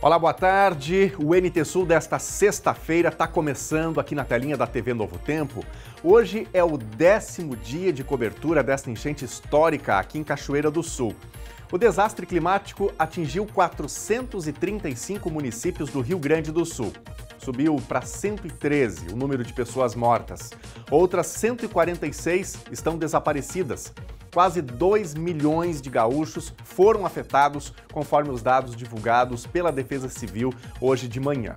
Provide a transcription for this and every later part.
Olá, boa tarde. O NT Sul desta sexta-feira está começando aqui na telinha da TV Novo Tempo. Hoje é o décimo dia de cobertura desta enchente histórica aqui em Cachoeira do Sul. O desastre climático atingiu 435 municípios do Rio Grande do Sul. Subiu para 113 o número de pessoas mortas. Outras 146 estão desaparecidas. Quase 2 milhões de gaúchos foram afetados, conforme os dados divulgados pela Defesa Civil hoje de manhã.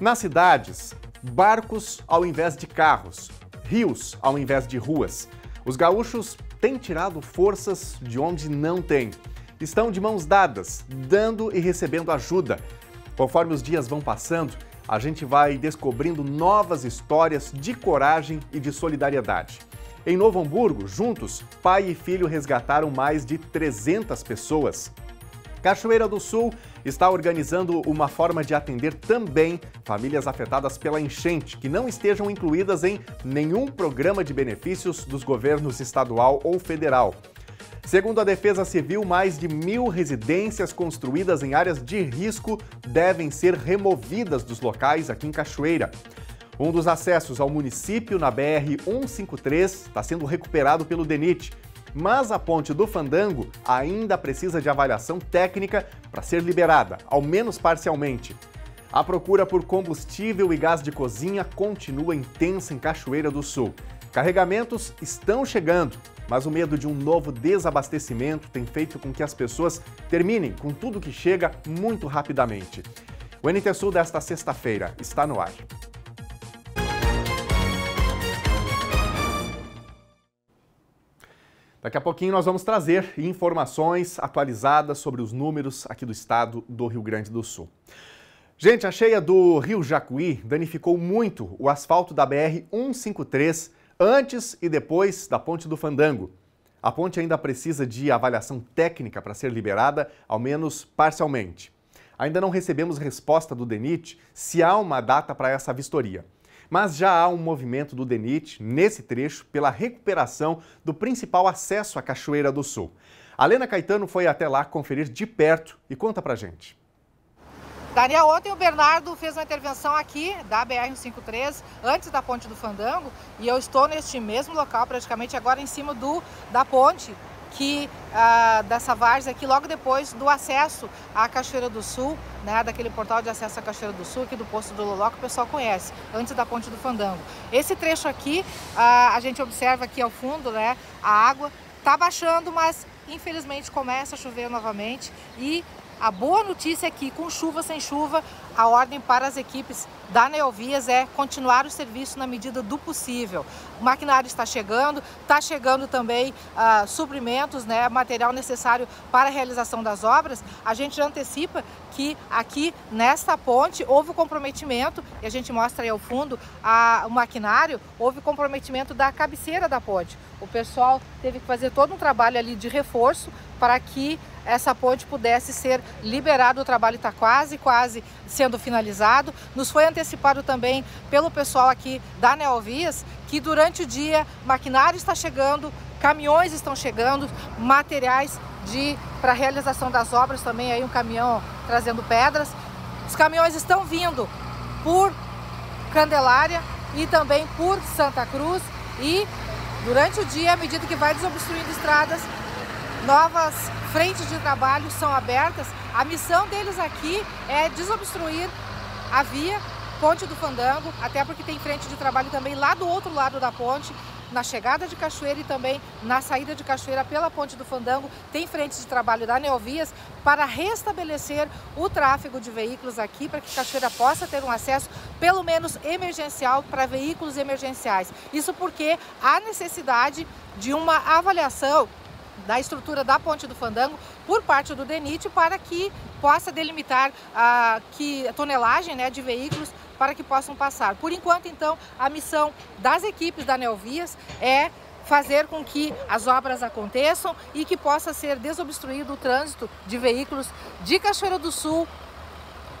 Nas cidades, barcos ao invés de carros, rios ao invés de ruas. Os gaúchos têm tirado forças de onde não têm. Estão de mãos dadas, dando e recebendo ajuda. Conforme os dias vão passando, a gente vai descobrindo novas histórias de coragem e de solidariedade. Em Novo Hamburgo, juntos, pai e filho resgataram mais de 300 pessoas. Cachoeira do Sul está organizando uma forma de atender também famílias afetadas pela enchente que não estejam incluídas em nenhum programa de benefícios dos governos estadual ou federal. Segundo a Defesa Civil, mais de mil residências construídas em áreas de risco devem ser removidas dos locais aqui em Cachoeira. Um dos acessos ao município na BR 153 está sendo recuperado pelo DENIT, mas a ponte do Fandango ainda precisa de avaliação técnica para ser liberada, ao menos parcialmente. A procura por combustível e gás de cozinha continua intensa em Cachoeira do Sul. Carregamentos estão chegando, mas o medo de um novo desabastecimento tem feito com que as pessoas terminem com tudo que chega muito rapidamente. O NT Sul desta sexta-feira está no ar. Daqui a pouquinho nós vamos trazer informações atualizadas sobre os números aqui do estado do Rio Grande do Sul. Gente, a cheia do Rio Jacuí danificou muito o asfalto da BR 153 antes e depois da Ponte do Fandango. A ponte ainda precisa de avaliação técnica para ser liberada, ao menos parcialmente. Ainda não recebemos resposta do DENIT se há uma data para essa vistoria mas já há um movimento do DENIT nesse trecho pela recuperação do principal acesso à Cachoeira do Sul. A Lena Caetano foi até lá conferir de perto e conta pra gente. Daria ontem o Bernardo fez uma intervenção aqui da BR-153, antes da ponte do Fandango, e eu estou neste mesmo local, praticamente agora em cima do da ponte, que ah, dessa várzea aqui logo depois do acesso à Cachoeira do Sul, né, daquele portal de acesso à Cachoeira do Sul, aqui do posto do Loló, que o pessoal conhece, antes da Ponte do Fandango. Esse trecho aqui, ah, a gente observa aqui ao fundo, né, a água está baixando, mas infelizmente começa a chover novamente e a boa notícia é que com chuva, sem chuva, a ordem para as equipes da Neovias é continuar o serviço na medida do possível. O maquinário está chegando, está chegando também ah, suprimentos, né, material necessário para a realização das obras. A gente já antecipa que aqui nesta ponte houve o comprometimento, e a gente mostra aí ao fundo a, o maquinário, houve o comprometimento da cabeceira da ponte. O pessoal teve que fazer todo um trabalho ali de reforço para que essa ponte pudesse ser liberada. O trabalho está quase, quase se sendo finalizado. Nos foi antecipado também pelo pessoal aqui da Neovias que durante o dia maquinário está chegando, caminhões estão chegando, materiais de para realização das obras também aí um caminhão trazendo pedras. Os caminhões estão vindo por Candelária e também por Santa Cruz e durante o dia, à medida que vai desobstruindo estradas, novas frentes de trabalho são abertas. A missão deles aqui é desobstruir a via Ponte do Fandango, até porque tem frente de trabalho também lá do outro lado da ponte, na chegada de Cachoeira e também na saída de Cachoeira pela Ponte do Fandango, tem frente de trabalho da Neovias para restabelecer o tráfego de veículos aqui, para que Cachoeira possa ter um acesso pelo menos emergencial para veículos emergenciais. Isso porque há necessidade de uma avaliação da estrutura da Ponte do Fandango por parte do DENIT para que possa delimitar a, que, a tonelagem né, de veículos para que possam passar. Por enquanto, então, a missão das equipes da Neovias é fazer com que as obras aconteçam e que possa ser desobstruído o trânsito de veículos de Cachoeira do Sul,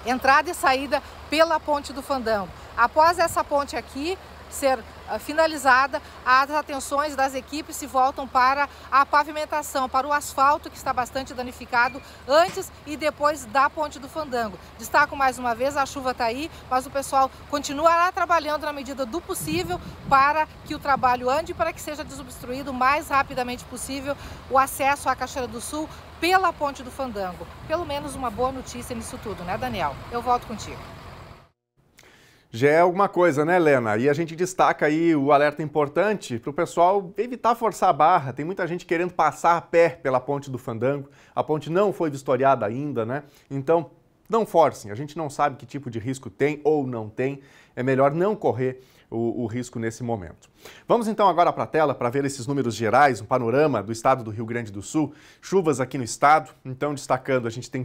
entrada e saída pela Ponte do Fandango. Após essa ponte aqui ser eh, finalizada, as atenções das equipes se voltam para a pavimentação, para o asfalto que está bastante danificado antes e depois da Ponte do Fandango. Destaco mais uma vez, a chuva está aí, mas o pessoal continuará trabalhando na medida do possível para que o trabalho ande, e para que seja desobstruído o mais rapidamente possível o acesso à Cachoeira do Sul pela Ponte do Fandango. Pelo menos uma boa notícia nisso tudo, né, Daniel? Eu volto contigo já é alguma coisa, né, Helena? E a gente destaca aí o alerta importante para o pessoal evitar forçar a barra. Tem muita gente querendo passar a pé pela ponte do Fandango. A ponte não foi vistoriada ainda, né? Então, não forcem. A gente não sabe que tipo de risco tem ou não tem. É melhor não correr o, o risco nesse momento. Vamos então agora para a tela para ver esses números gerais, um panorama do estado do Rio Grande do Sul. Chuvas aqui no estado. Então, destacando, a gente tem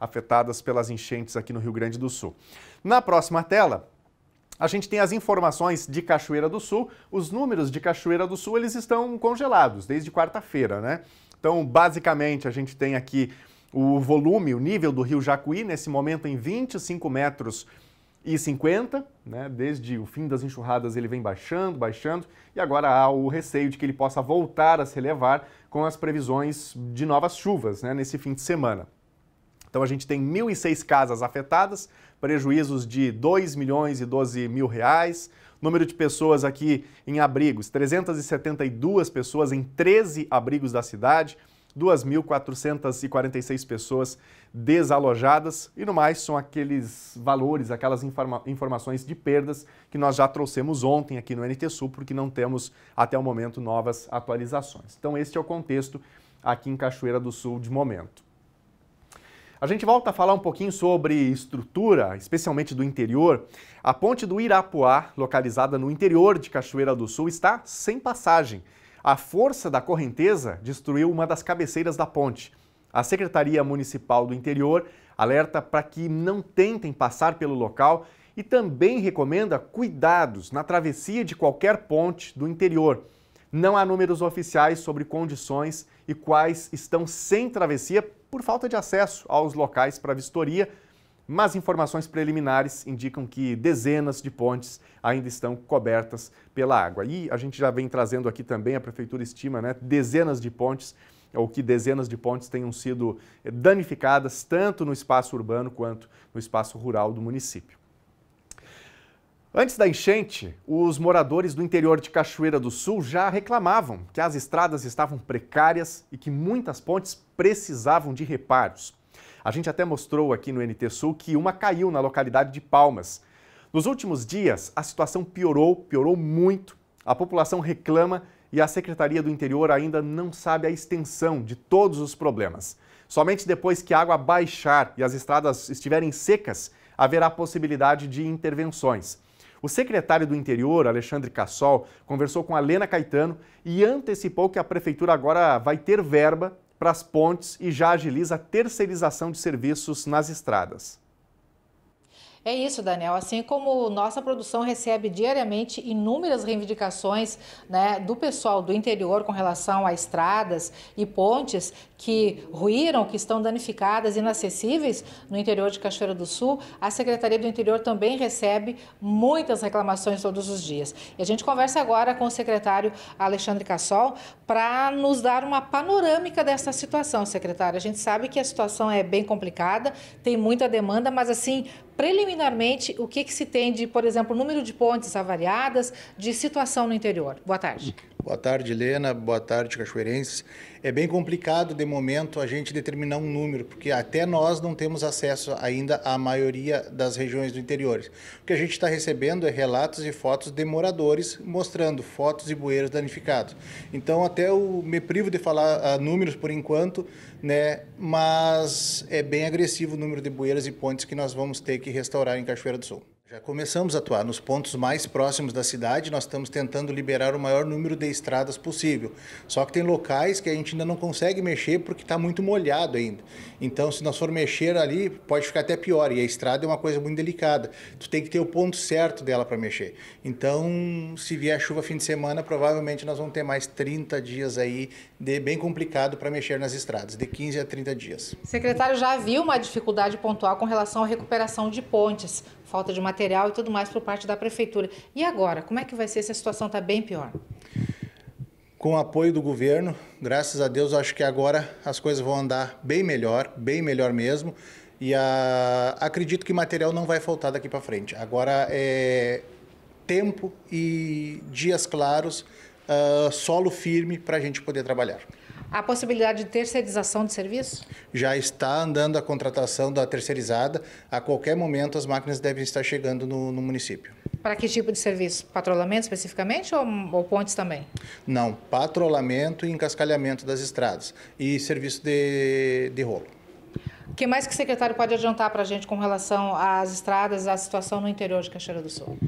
afetadas pelas enchentes aqui no Rio Grande do Sul. Na próxima tela, a gente tem as informações de Cachoeira do Sul. Os números de Cachoeira do Sul eles estão congelados desde quarta-feira, né? Então, basicamente, a gente tem aqui o volume, o nível do rio Jacuí, nesse momento em 25 metros e 50, né? Desde o fim das enxurradas ele vem baixando, baixando, e agora há o receio de que ele possa voltar a se elevar com as previsões de novas chuvas, né? Nesse fim de semana. Então a gente tem 1.006 casas afetadas, prejuízos de 2 milhões e 12 mil reais, número de pessoas aqui em abrigos, 372 pessoas em 13 abrigos da cidade, 2.446 pessoas desalojadas e no mais são aqueles valores, aquelas informa informações de perdas que nós já trouxemos ontem aqui no NTSU, porque não temos até o momento novas atualizações. Então este é o contexto aqui em Cachoeira do Sul de momento. A gente volta a falar um pouquinho sobre estrutura, especialmente do interior. A ponte do Irapuá, localizada no interior de Cachoeira do Sul, está sem passagem. A força da correnteza destruiu uma das cabeceiras da ponte. A Secretaria Municipal do Interior alerta para que não tentem passar pelo local e também recomenda cuidados na travessia de qualquer ponte do interior. Não há números oficiais sobre condições e quais estão sem travessia por falta de acesso aos locais para vistoria, mas informações preliminares indicam que dezenas de pontes ainda estão cobertas pela água. E a gente já vem trazendo aqui também, a prefeitura estima, né, dezenas de pontes ou que dezenas de pontes tenham sido eh, danificadas tanto no espaço urbano quanto no espaço rural do município. Antes da enchente, os moradores do interior de Cachoeira do Sul já reclamavam que as estradas estavam precárias e que muitas pontes precisavam de reparos. A gente até mostrou aqui no NT Sul que uma caiu na localidade de Palmas. Nos últimos dias, a situação piorou, piorou muito. A população reclama e a Secretaria do Interior ainda não sabe a extensão de todos os problemas. Somente depois que a água baixar e as estradas estiverem secas, haverá possibilidade de intervenções. O secretário do Interior, Alexandre Cassol, conversou com a Lena Caetano e antecipou que a prefeitura agora vai ter verba para as pontes e já agiliza a terceirização de serviços nas estradas. É isso, Daniel. Assim como nossa produção recebe diariamente inúmeras reivindicações né, do pessoal do interior com relação a estradas e pontes que ruíram, que estão danificadas, inacessíveis no interior de Cachoeira do Sul, a Secretaria do Interior também recebe muitas reclamações todos os dias. E a gente conversa agora com o secretário Alexandre Cassol para nos dar uma panorâmica dessa situação, secretário. A gente sabe que a situação é bem complicada, tem muita demanda, mas assim, preliminarmente o que, que se tem de, por exemplo, número de pontes avariadas, de situação no interior. Boa tarde. Boa tarde, Helena. Boa tarde, cachoeirenses. É bem complicado, de momento, a gente determinar um número, porque até nós não temos acesso ainda à maioria das regiões do interior. O que a gente está recebendo é relatos e fotos de moradores mostrando fotos e bueiros danificados. Então, até eu me privo de falar ah, números por enquanto, né? mas é bem agressivo o número de bueiras e pontes que nós vamos ter que restaurar em Cachoeira do Sul. Já começamos a atuar nos pontos mais próximos da cidade, nós estamos tentando liberar o maior número de estradas possível. Só que tem locais que a gente ainda não consegue mexer porque está muito molhado ainda. Então, se nós for mexer ali, pode ficar até pior. E a estrada é uma coisa muito delicada. Tu tem que ter o ponto certo dela para mexer. Então, se vier chuva fim de semana, provavelmente nós vamos ter mais 30 dias aí de bem complicado para mexer nas estradas, de 15 a 30 dias. O secretário já viu uma dificuldade pontual com relação à recuperação de pontes falta de material e tudo mais por parte da prefeitura. E agora, como é que vai ser se a situação está bem pior? Com o apoio do governo, graças a Deus, acho que agora as coisas vão andar bem melhor, bem melhor mesmo. E a... Ah, acredito que material não vai faltar daqui para frente. Agora é tempo e dias claros, uh, solo firme para a gente poder trabalhar a possibilidade de terceirização de serviço? Já está andando a contratação da terceirizada. A qualquer momento as máquinas devem estar chegando no, no município. Para que tipo de serviço? Patrulhamento especificamente ou, ou, pontes também? Não, patrulhamento e encascalhamento das estradas e serviço de, de rolo. O que mais que o secretário pode adiantar para a gente com relação às estradas, à situação no interior de Cachoeira do Sul?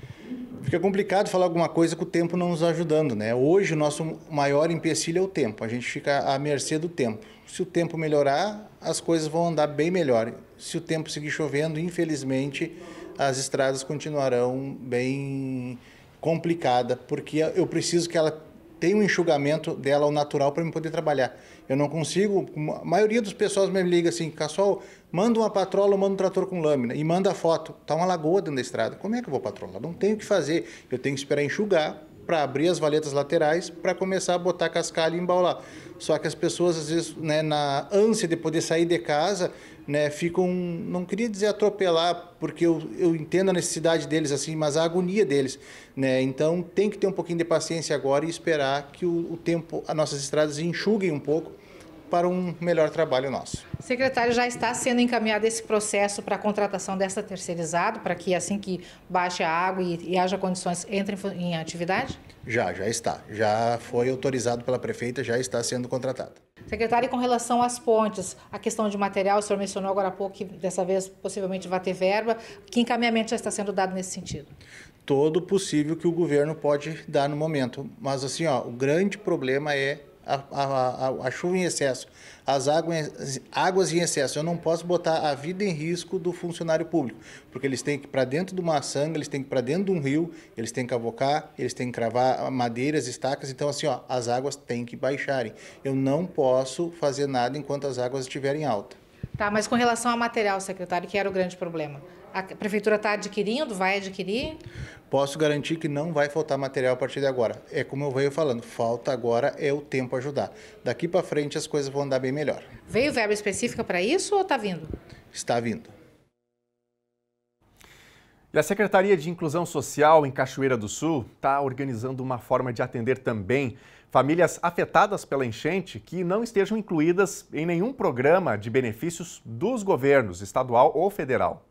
Fica complicado falar alguma coisa com o tempo não nos ajudando, né? Hoje o nosso maior empecilho é o tempo. A gente fica à mercê do tempo. Se o tempo melhorar, as coisas vão andar bem melhor. Se o tempo seguir chovendo, infelizmente, as estradas continuarão bem complicada, porque eu preciso que ela tenha um enxugamento dela ao natural para eu poder trabalhar. Eu não consigo, a maioria dos pessoas me liga assim, Cassol, Manda uma patrola ou manda um trator com lâmina e manda a foto. Tá uma lagoa dentro da estrada. Como é que eu vou patrolar? Não tenho o que fazer. Eu tenho que esperar enxugar para abrir as valetas laterais para começar a botar cascalho e embaular. Só que as pessoas, às vezes, né, na ânsia de poder sair de casa, né, ficam, não queria dizer atropelar, porque eu, eu entendo a necessidade deles assim, mas a agonia deles. Né? Então tem que ter um pouquinho de paciência agora e esperar que o, o tempo, as nossas estradas enxuguem um pouco para um melhor trabalho nosso. Secretário, já está sendo encaminhado esse processo para a contratação dessa terceirizado, para que assim que baixe a água e, e haja condições, entre em, em atividade? Já, já está. Já foi autorizado pela prefeita, já está sendo contratado. Secretário, com relação às pontes, a questão de material, o senhor mencionou agora há pouco que dessa vez possivelmente vai ter verba. Que encaminhamento já está sendo dado nesse sentido? Todo possível que o governo pode dar no momento. Mas assim, ó, o grande problema é a, a, a, chuva em excesso, as águas, águas em excesso. Eu não posso botar a vida em risco do funcionário público, porque eles têm que ir para dentro de uma sanga, eles têm que ir para dentro de um rio, eles têm que cavocar, eles têm que cravar madeiras, estacas. Então, assim, ó, as águas têm que baixarem. Eu não posso fazer nada enquanto as águas estiverem alta. Tá, mas com relação a material, secretário, que era o grande problema? A prefeitura está adquirindo, vai adquirir? Posso garantir que não vai faltar material a partir de agora. É como eu venho falando, falta agora é o tempo ajudar. Daqui para frente as coisas vão andar bem melhor. Veio verba específica para isso ou está vindo? Está vindo. E a Secretaria de Inclusão Social em Cachoeira do Sul está organizando uma forma de atender também famílias afetadas pela enchente que não estejam incluídas em nenhum programa de benefícios dos governos estadual ou federal.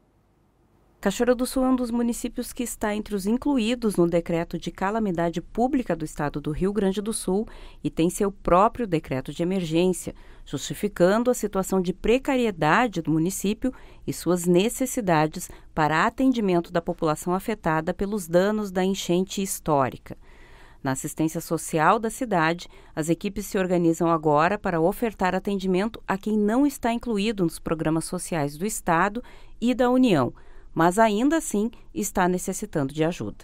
Cachoeira do Sul é um dos municípios que está entre os incluídos no decreto de calamidade pública do estado do Rio Grande do Sul e tem seu próprio decreto de emergência, justificando a situação de precariedade do município e suas necessidades para atendimento da população afetada pelos danos da enchente histórica. Na assistência social da cidade, as equipes se organizam agora para ofertar atendimento a quem não está incluído nos programas sociais do Estado e da União mas ainda assim está necessitando de ajuda.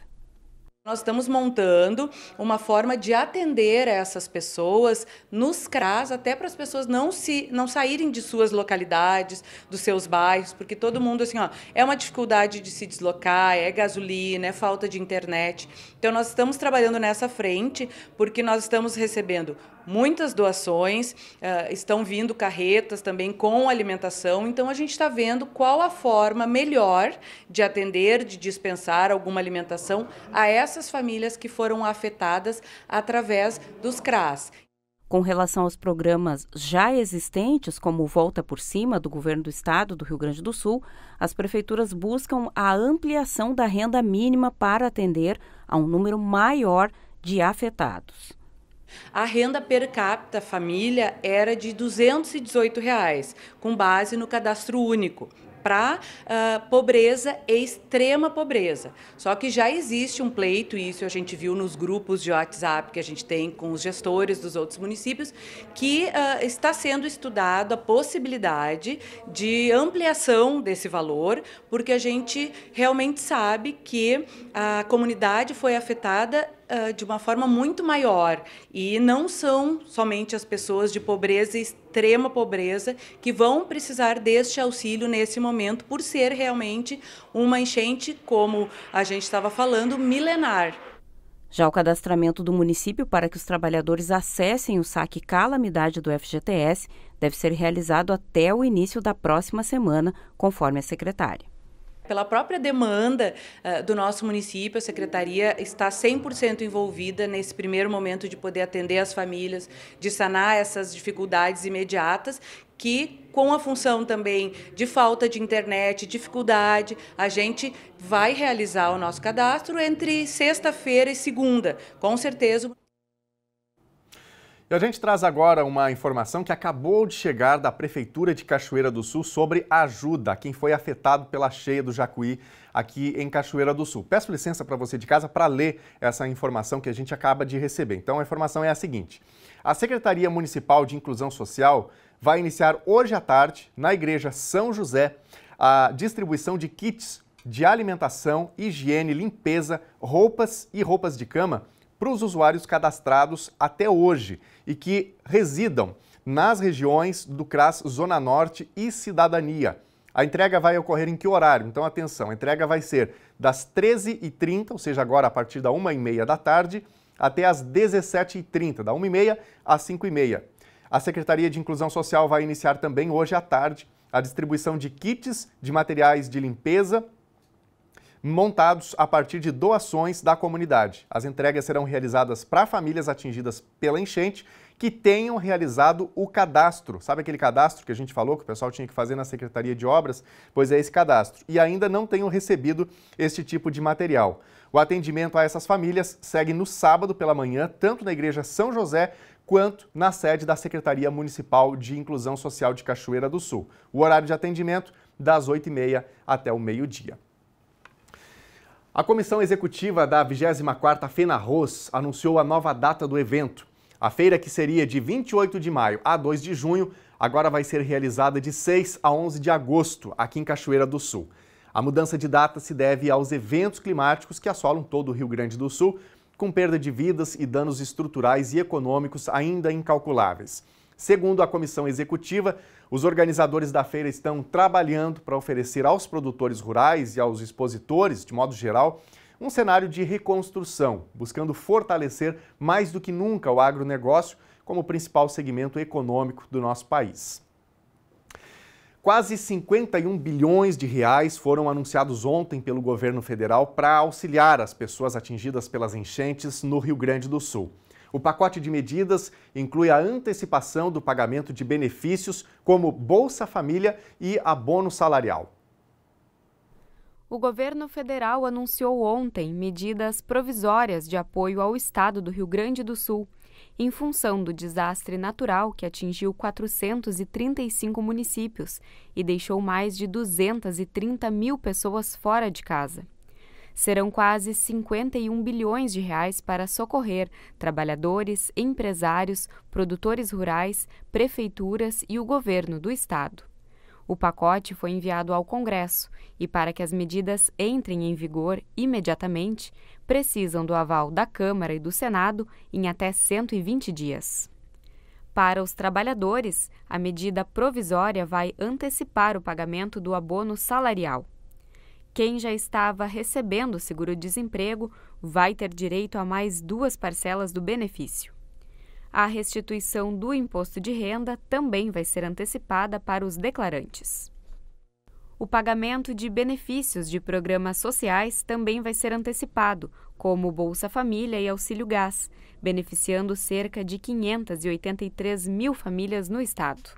Nós estamos montando uma forma de atender essas pessoas nos CRAS, até para as pessoas não se não saírem de suas localidades, dos seus bairros, porque todo mundo assim, ó, é uma dificuldade de se deslocar, é gasolina, é falta de internet. Então nós estamos trabalhando nessa frente, porque nós estamos recebendo muitas doações, uh, estão vindo carretas também com alimentação, então a gente está vendo qual a forma melhor de atender, de dispensar alguma alimentação a essas famílias que foram afetadas através dos CRAS. Com relação aos programas já existentes, como Volta por Cima, do governo do estado do Rio Grande do Sul, as prefeituras buscam a ampliação da renda mínima para atender a um número maior de afetados. A renda per capita família era de R$ 218, reais, com base no cadastro único para uh, ah, pobreza e extrema pobreza. Só que já existe um pleito, e isso a gente viu nos grupos de WhatsApp que a gente tem com os gestores dos outros municípios, que uh, está sendo estudado a possibilidade de ampliação desse valor, porque a gente realmente sabe que a comunidade foi afetada ah, de uma forma muito maior. E não são somente as pessoas de pobreza extrema pobreza que vão precisar deste auxílio nesse momento, por ser realmente uma enchente, como a gente estava falando, milenar. Já o cadastramento do município para que os trabalhadores acessem o saque calamidade do FGTS deve ser realizado até o início da próxima semana, conforme a secretária. Pela própria demanda uh, do nosso município, a secretaria está 100% envolvida nesse primeiro momento de poder atender as famílias, de sanar essas dificuldades imediatas que com a função também de falta de internet, dificuldade, a gente vai realizar o nosso cadastro entre sexta-feira e segunda, com certeza a gente traz agora uma informação que acabou de chegar da Prefeitura de Cachoeira do Sul sobre ajuda a quem foi afetado pela cheia do Jacuí aqui em Cachoeira do Sul. Peço licença para você de casa para ler essa informação que a gente acaba de receber. Então, a informação é a seguinte: a Secretaria Municipal de Inclusão Social vai iniciar hoje à tarde, na Igreja São José, a distribuição de kits de alimentação, higiene, limpeza, roupas e roupas de cama para os usuários cadastrados até hoje e que residam nas regiões do CRAS Zona Norte e Cidadania. A entrega vai ocorrer em que horário? Então, atenção, a entrega vai ser das 13h30, ou seja, agora a partir da 1h30 da tarde, até as 17h30, da 1h30 às 5h30. A Secretaria de Inclusão Social vai iniciar também hoje à tarde a distribuição de kits de materiais de limpeza montados a partir de doações da comunidade. As entregas serão realizadas para famílias atingidas pela enchente que tenham realizado o cadastro. Sabe aquele cadastro que a gente falou que o pessoal tinha que fazer na Secretaria de Obras? Pois é esse cadastro. E ainda não tenham recebido este tipo de material. O atendimento a essas famílias segue no sábado pela manhã, tanto na Igreja São José quanto na sede da Secretaria Municipal de Inclusão Social de Cachoeira do Sul. O horário de atendimento das 8h30 até o meio-dia. A comissão executiva da 24ª FENARROS anunciou a nova data do evento. A feira, que seria de 28 de maio a 2 de junho, agora vai ser realizada de 6 a 11 de agosto, aqui em Cachoeira do Sul. A mudança de data se deve aos eventos climáticos que assolam todo o Rio Grande do Sul, com perda de vidas e danos estruturais e econômicos ainda incalculáveis. Segundo a comissão executiva, os organizadores da feira estão trabalhando para oferecer aos produtores rurais e aos expositores, de modo geral, um cenário de reconstrução, buscando fortalecer mais do que nunca o agronegócio como principal segmento econômico do nosso país. Quase 51 bilhões de reais foram anunciados ontem pelo governo federal para auxiliar as pessoas atingidas pelas enchentes no Rio Grande do Sul. O pacote de medidas inclui a antecipação do pagamento de benefícios como Bolsa Família e abono salarial. O governo federal anunciou ontem medidas provisórias de apoio ao estado do Rio Grande do Sul, em função do desastre natural que atingiu 435 municípios e deixou mais de 230 mil pessoas fora de casa serão quase 51 bilhões de reais para socorrer trabalhadores, empresários, produtores rurais, prefeituras e o governo do estado. O pacote foi enviado ao Congresso e, para que as medidas entrem em vigor imediatamente, precisam do aval da Câmara e do Senado em até 120 dias. Para os trabalhadores, a medida provisória vai antecipar o pagamento do abono salarial. Quem já estava recebendo o seguro-desemprego vai ter direito a mais duas parcelas do benefício. A restituição do imposto de renda também vai ser antecipada para os declarantes. O pagamento de benefícios de programas sociais também vai ser antecipado, como Bolsa Família e Auxílio Gás, beneficiando cerca de 583 mil famílias no estado.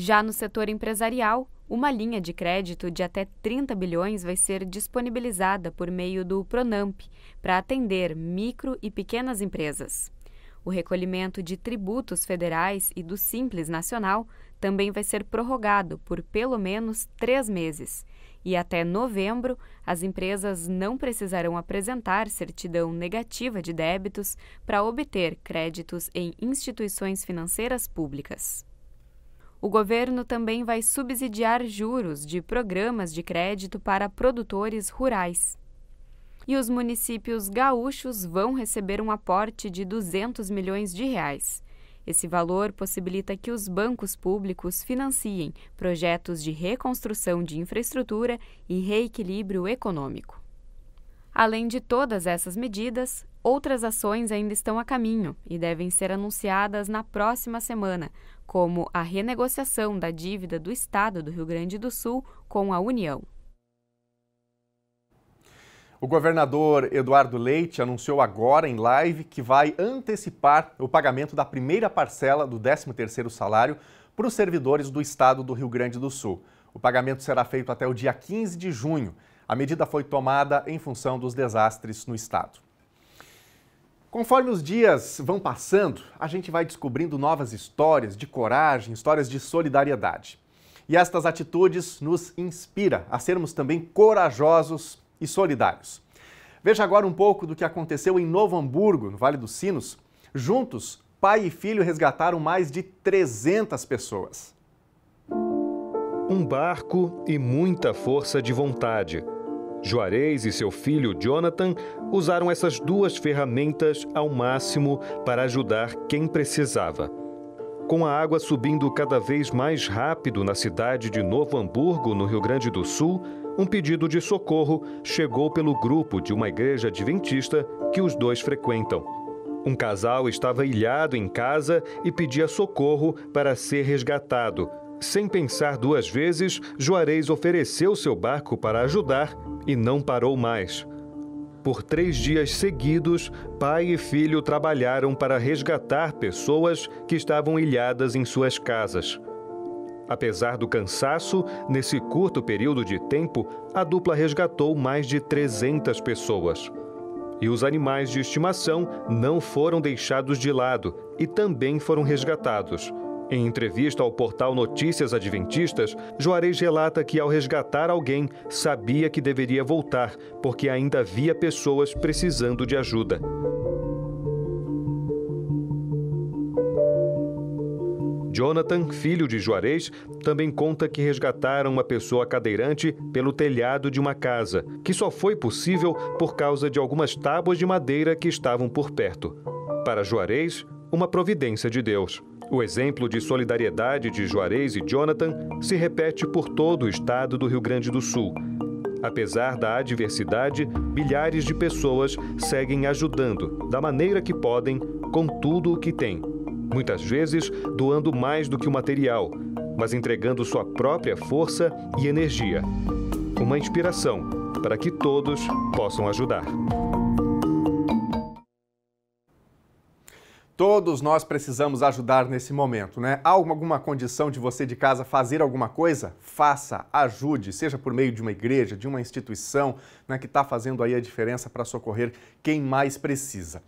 Já no setor empresarial, uma linha de crédito de até 30 bilhões vai ser disponibilizada por meio do Pronamp para atender micro e pequenas empresas. O recolhimento de tributos federais e do Simples Nacional também vai ser prorrogado por pelo menos três meses. E até novembro, as empresas não precisarão apresentar certidão negativa de débitos para obter créditos em instituições financeiras públicas. O governo também vai subsidiar juros de programas de crédito para produtores rurais. E os municípios gaúchos vão receber um aporte de 200 milhões de reais. Esse valor possibilita que os bancos públicos financiem projetos de reconstrução de infraestrutura e reequilíbrio econômico. Além de todas essas medidas, outras ações ainda estão a caminho e devem ser anunciadas na próxima semana, como a renegociação da dívida do Estado do Rio Grande do Sul com a União. O governador Eduardo Leite anunciou agora em live que vai antecipar o pagamento da primeira parcela do 13º salário para os servidores do estado do Rio Grande do Sul. O pagamento será feito até o dia 15 de junho. A medida foi tomada em função dos desastres no estado. Conforme os dias vão passando, a gente vai descobrindo novas histórias de coragem, histórias de solidariedade. E estas atitudes nos inspira a sermos também corajosos e solidários. Veja agora um pouco do que aconteceu em Novo Hamburgo, no Vale dos Sinos. Juntos, pai e filho resgataram mais de 300 pessoas. Um barco e muita força de vontade. Juarez e seu filho Jonathan usaram essas duas ferramentas ao máximo para ajudar quem precisava. Com a água subindo cada vez mais rápido na cidade de Novo Hamburgo, no Rio Grande do Sul, um pedido de socorro chegou pelo grupo de uma igreja adventista que os dois frequentam. Um casal estava ilhado em casa e pedia socorro para ser resgatado, sem pensar duas vezes, Juarez ofereceu seu barco para ajudar e não parou mais. Por três dias seguidos, pai e filho trabalharam para resgatar pessoas que estavam ilhadas em suas casas. Apesar do cansaço, nesse curto período de tempo, a dupla resgatou mais de 300 pessoas. E os animais de estimação não foram deixados de lado e também foram resgatados. Em entrevista ao portal Notícias Adventistas, Juarez relata que ao resgatar alguém, sabia que deveria voltar, porque ainda havia pessoas precisando de ajuda. Jonathan, filho de Juarez, também conta que resgataram uma pessoa cadeirante pelo telhado de uma casa, que só foi possível por causa de algumas tábuas de madeira que estavam por perto. Para Juarez, uma providência de Deus. O exemplo de solidariedade de Juarez e Jonathan se repete por todo o estado do Rio Grande do Sul. Apesar da adversidade, milhares de pessoas seguem ajudando, da maneira que podem, com tudo o que têm. Muitas vezes doando mais do que o material, mas entregando sua própria força e energia. Uma inspiração para que todos possam ajudar. Todos nós precisamos ajudar nesse momento, né? Há alguma condição de você de casa fazer alguma coisa? Faça, ajude, seja por meio de uma igreja, de uma instituição, né, que está fazendo aí a diferença para socorrer quem mais precisa.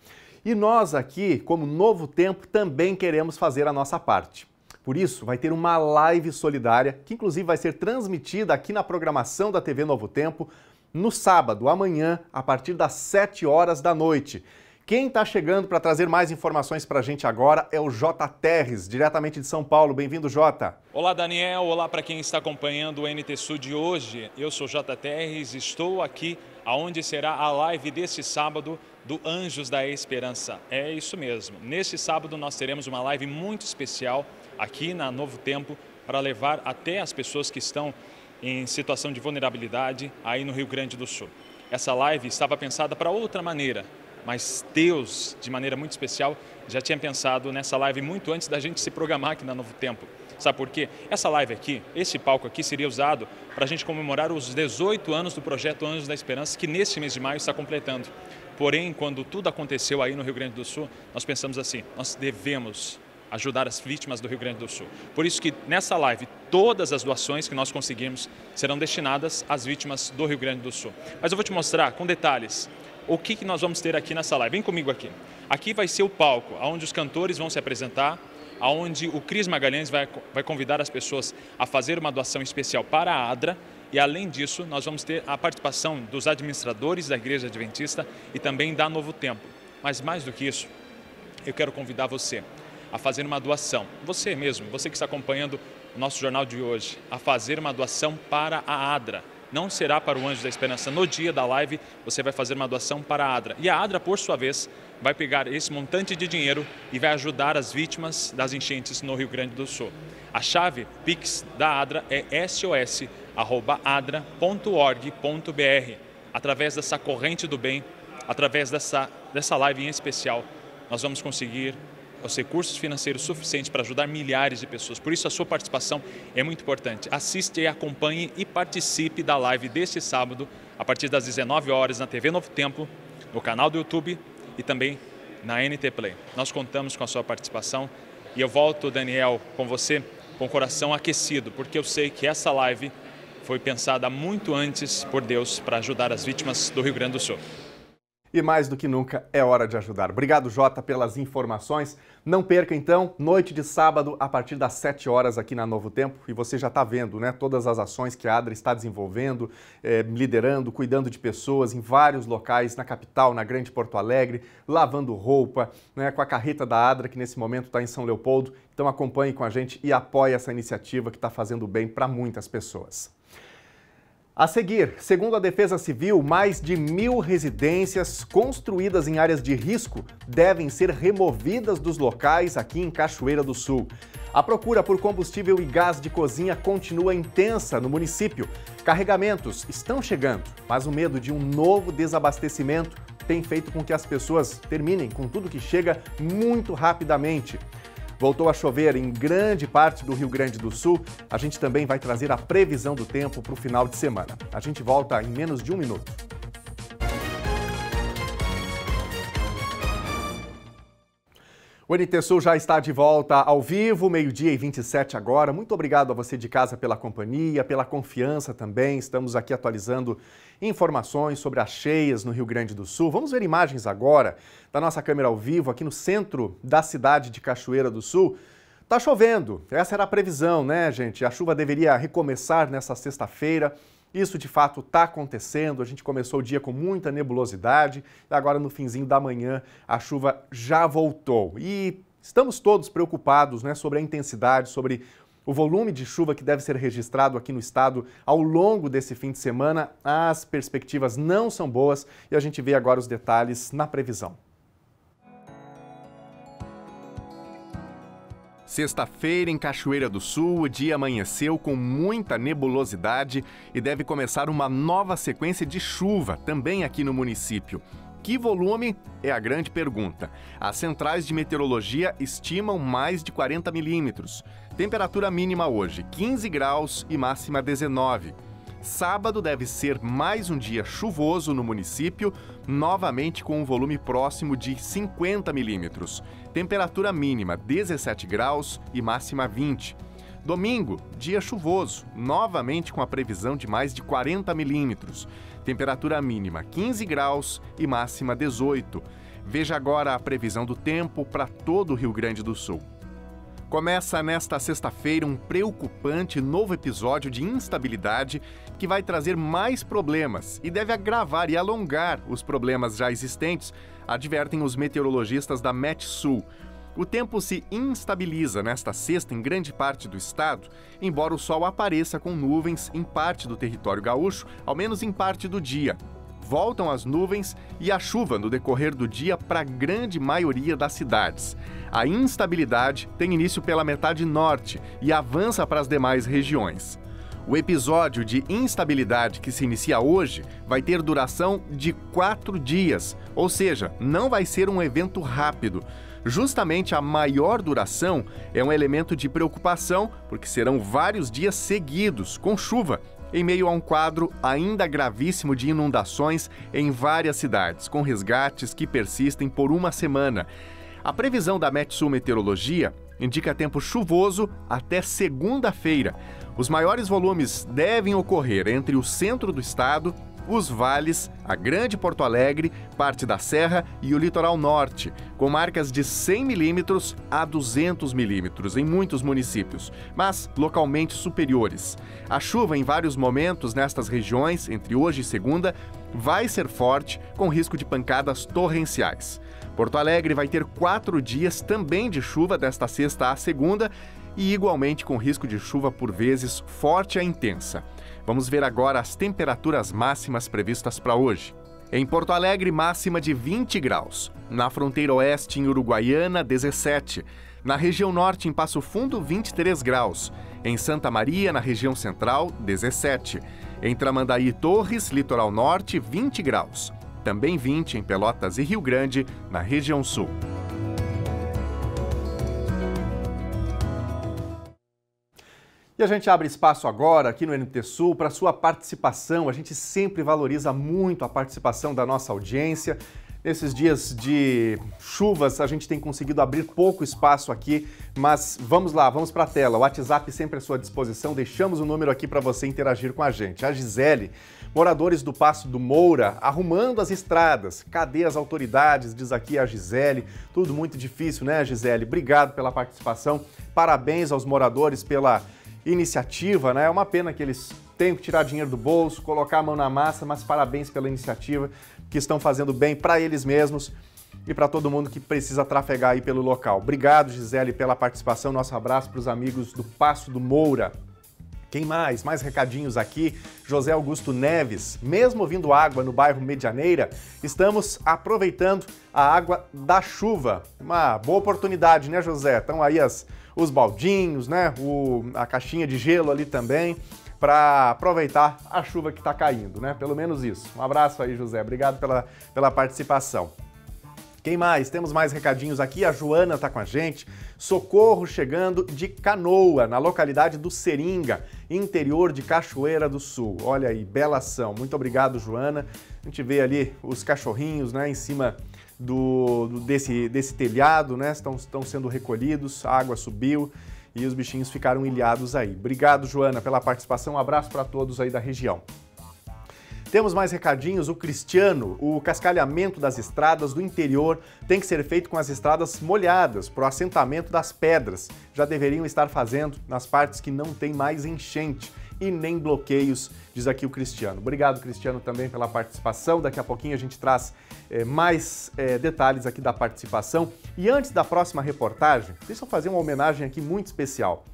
E nós aqui, como Novo Tempo, também queremos fazer a nossa parte. Por isso, vai ter uma live solidária, que inclusive vai ser transmitida aqui na programação da TV Novo Tempo, no sábado, amanhã, a partir das 7 horas da noite. Quem está chegando para trazer mais informações para a gente agora é o Jota Terres, diretamente de São Paulo. Bem-vindo, Jota. Olá, Daniel. Olá para quem está acompanhando o NT Sul de hoje. Eu sou Jota Terres, estou aqui aonde será a live deste sábado do Anjos da Esperança. É isso mesmo. Neste sábado nós teremos uma live muito especial aqui na Novo Tempo para levar até as pessoas que estão em situação de vulnerabilidade aí no Rio Grande do Sul. Essa live estava pensada para outra maneira, mas Deus, de maneira muito especial, já tinha pensado nessa live muito antes da gente se programar aqui na Novo Tempo. Sabe por quê? Essa live aqui, esse palco aqui, seria usado para a gente comemorar os 18 anos do projeto Anjos da Esperança, que neste mês de maio está completando. Porém, quando tudo aconteceu aí no Rio Grande do Sul, nós pensamos assim: nós devemos ajudar as vítimas do Rio Grande do Sul. Por isso que nessa live todas as doações que nós conseguirmos serão destinadas às vítimas do Rio Grande do Sul. Mas eu vou te mostrar com detalhes o que, nós vamos ter aqui nessa live. Vem comigo aqui. Aqui vai ser o palco, onde os cantores vão se apresentar, onde o Cris Magalhães vai, vai convidar as pessoas a fazer uma doação especial para a ADRA, e além disso, nós vamos ter a participação dos administradores da Igreja Adventista e também da Novo Tempo. Mas mais do que isso, eu quero convidar você a fazer uma doação. Você mesmo, você que está acompanhando o nosso jornal de hoje, a fazer uma doação para a ADRA não será para o Anjo da Esperança. No dia da live, você vai fazer uma doação para a ADRA. E a ADRA, por sua vez, vai pegar esse montante de dinheiro e vai ajudar as vítimas das enchentes no Rio Grande do Sul. A chave Pix da ADRA é sos.adra.org.br. Através dessa corrente do bem, através dessa, dessa live em especial, nós vamos conseguir os recursos financeiros suficientes para ajudar milhares de pessoas. Por isso, a sua participação é muito importante. Assiste, acompanhe e participe da live deste sábado, a partir das 19 horas, na TV Novo Tempo, no canal do YouTube e também na NT Play. Nós contamos com a sua participação e eu volto, Daniel, com você com o coração aquecido, porque eu sei que essa live foi pensada muito antes por Deus para ajudar as vítimas do Rio Grande do Sul. E mais do que nunca é hora de ajudar. Obrigado, Jota, pelas informações. Não perca então, noite de sábado, a partir das 7 horas aqui na Novo Tempo. E você já está vendo né, todas as ações que a Adra está desenvolvendo, eh, liderando, cuidando de pessoas em vários locais, na capital, na Grande Porto Alegre, lavando roupa, né, com a carreta da Adra, que nesse momento está em São Leopoldo. Então acompanhe com a gente e apoie essa iniciativa que está fazendo bem para muitas pessoas. A seguir, segundo a Defesa Civil, mais de mil residências construídas em áreas de risco devem ser removidas dos locais aqui em Cachoeira do Sul. A procura por combustível e gás de cozinha continua intensa no município. Carregamentos estão chegando, mas o medo de um novo desabastecimento tem feito com que as pessoas terminem com tudo que chega muito rapidamente. Voltou a chover em grande parte do Rio Grande do Sul. A gente também vai trazer a previsão do tempo para o final de semana. A gente volta em menos de um minuto. O NT Sul já está de volta ao vivo, meio-dia e 27 agora. Muito obrigado a você de casa pela companhia, pela confiança também. Estamos aqui atualizando informações sobre as cheias no Rio Grande do Sul. Vamos ver imagens agora da nossa câmera ao vivo aqui no centro da cidade de Cachoeira do Sul. Tá chovendo, essa era a previsão, né, gente? A chuva deveria recomeçar nessa sexta-feira. Isso de fato está acontecendo. A gente começou o dia com muita nebulosidade e agora no finzinho da manhã a chuva já voltou. E estamos todos preocupados né, sobre a intensidade, sobre o volume de chuva que deve ser registrado aqui no estado ao longo desse fim de semana. As perspectivas não são boas e a gente vê agora os detalhes na previsão. Sexta-feira, em Cachoeira do Sul, o dia amanheceu com muita nebulosidade e deve começar uma nova sequência de chuva, também aqui no município. Que volume é a grande pergunta. As centrais de meteorologia estimam mais de 40 milímetros. Temperatura mínima hoje 15 graus e máxima 19. Sábado deve ser mais um dia chuvoso no município, novamente com um volume próximo de 50 milímetros. Temperatura mínima 17 graus e máxima 20. Domingo, dia chuvoso, novamente com a previsão de mais de 40 milímetros. Temperatura mínima 15 graus e máxima 18. Veja agora a previsão do tempo para todo o Rio Grande do Sul. Começa nesta sexta-feira um preocupante novo episódio de instabilidade que vai trazer mais problemas e deve agravar e alongar os problemas já existentes, advertem os meteorologistas da Met Sul. O tempo se instabiliza nesta sexta em grande parte do estado, embora o sol apareça com nuvens em parte do território gaúcho, ao menos em parte do dia voltam as nuvens e a chuva no decorrer do dia para a grande maioria das cidades. A instabilidade tem início pela metade norte e avança para as demais regiões. O episódio de instabilidade que se inicia hoje vai ter duração de quatro dias, ou seja, não vai ser um evento rápido. Justamente a maior duração é um elemento de preocupação, porque serão vários dias seguidos com chuva em meio a um quadro ainda gravíssimo de inundações em várias cidades, com resgates que persistem por uma semana. A previsão da Metsu Meteorologia indica tempo chuvoso até segunda-feira. Os maiores volumes devem ocorrer entre o centro do estado os vales, a Grande Porto Alegre, parte da Serra e o litoral norte, com marcas de 100 milímetros a 200 milímetros em muitos municípios, mas localmente superiores. A chuva em vários momentos nestas regiões, entre hoje e segunda, vai ser forte, com risco de pancadas torrenciais. Porto Alegre vai ter quatro dias também de chuva desta sexta à segunda e igualmente com risco de chuva por vezes forte a intensa. Vamos ver agora as temperaturas máximas previstas para hoje. Em Porto Alegre, máxima de 20 graus. Na fronteira oeste, em Uruguaiana, 17. Na região norte, em Passo Fundo, 23 graus. Em Santa Maria, na região central, 17. Em Tramandaí e Torres, litoral norte, 20 graus. Também 20 em Pelotas e Rio Grande, na região sul. E a gente abre espaço agora aqui no NT Sul para sua participação. A gente sempre valoriza muito a participação da nossa audiência. Nesses dias de chuvas, a gente tem conseguido abrir pouco espaço aqui, mas vamos lá, vamos para a tela. O WhatsApp sempre à sua disposição, deixamos o um número aqui para você interagir com a gente. A Gisele, moradores do Passo do Moura, arrumando as estradas. Cadê as autoridades? Diz aqui a Gisele. Tudo muito difícil, né, Gisele? Obrigado pela participação. Parabéns aos moradores pela iniciativa, né? É uma pena que eles tenham que tirar dinheiro do bolso, colocar a mão na massa, mas parabéns pela iniciativa que estão fazendo bem para eles mesmos e para todo mundo que precisa trafegar aí pelo local. Obrigado, Gisele, pela participação. Nosso abraço para os amigos do Passo do Moura. Quem mais? Mais recadinhos aqui. José Augusto Neves. Mesmo vindo água no bairro Medianeira, estamos aproveitando a água da chuva. Uma boa oportunidade, né, José? Estão aí as, os baldinhos, né? O, a caixinha de gelo ali também para aproveitar a chuva que está caindo, né? Pelo menos isso. Um abraço aí, José. Obrigado pela, pela participação. Quem mais? Temos mais recadinhos aqui. A Joana está com a gente. Socorro chegando de Canoa, na localidade do Seringa, interior de Cachoeira do Sul. Olha aí, bela ação. Muito obrigado, Joana. A gente vê ali os cachorrinhos, né, em cima do, do desse, desse telhado, né? Estão, estão sendo recolhidos, a água subiu e os bichinhos ficaram ilhados aí. Obrigado, Joana, pela participação. Um abraço para todos aí da região. Temos mais recadinhos, o Cristiano, o cascalhamento das estradas do interior tem que ser feito com as estradas molhadas, para o assentamento das pedras. Já deveriam estar fazendo nas partes que não tem mais enchente e nem bloqueios, diz aqui o Cristiano. Obrigado, Cristiano, também pela participação. Daqui a pouquinho a gente traz é, mais é, detalhes aqui da participação. E antes da próxima reportagem, deixa eu fazer uma homenagem aqui muito especial.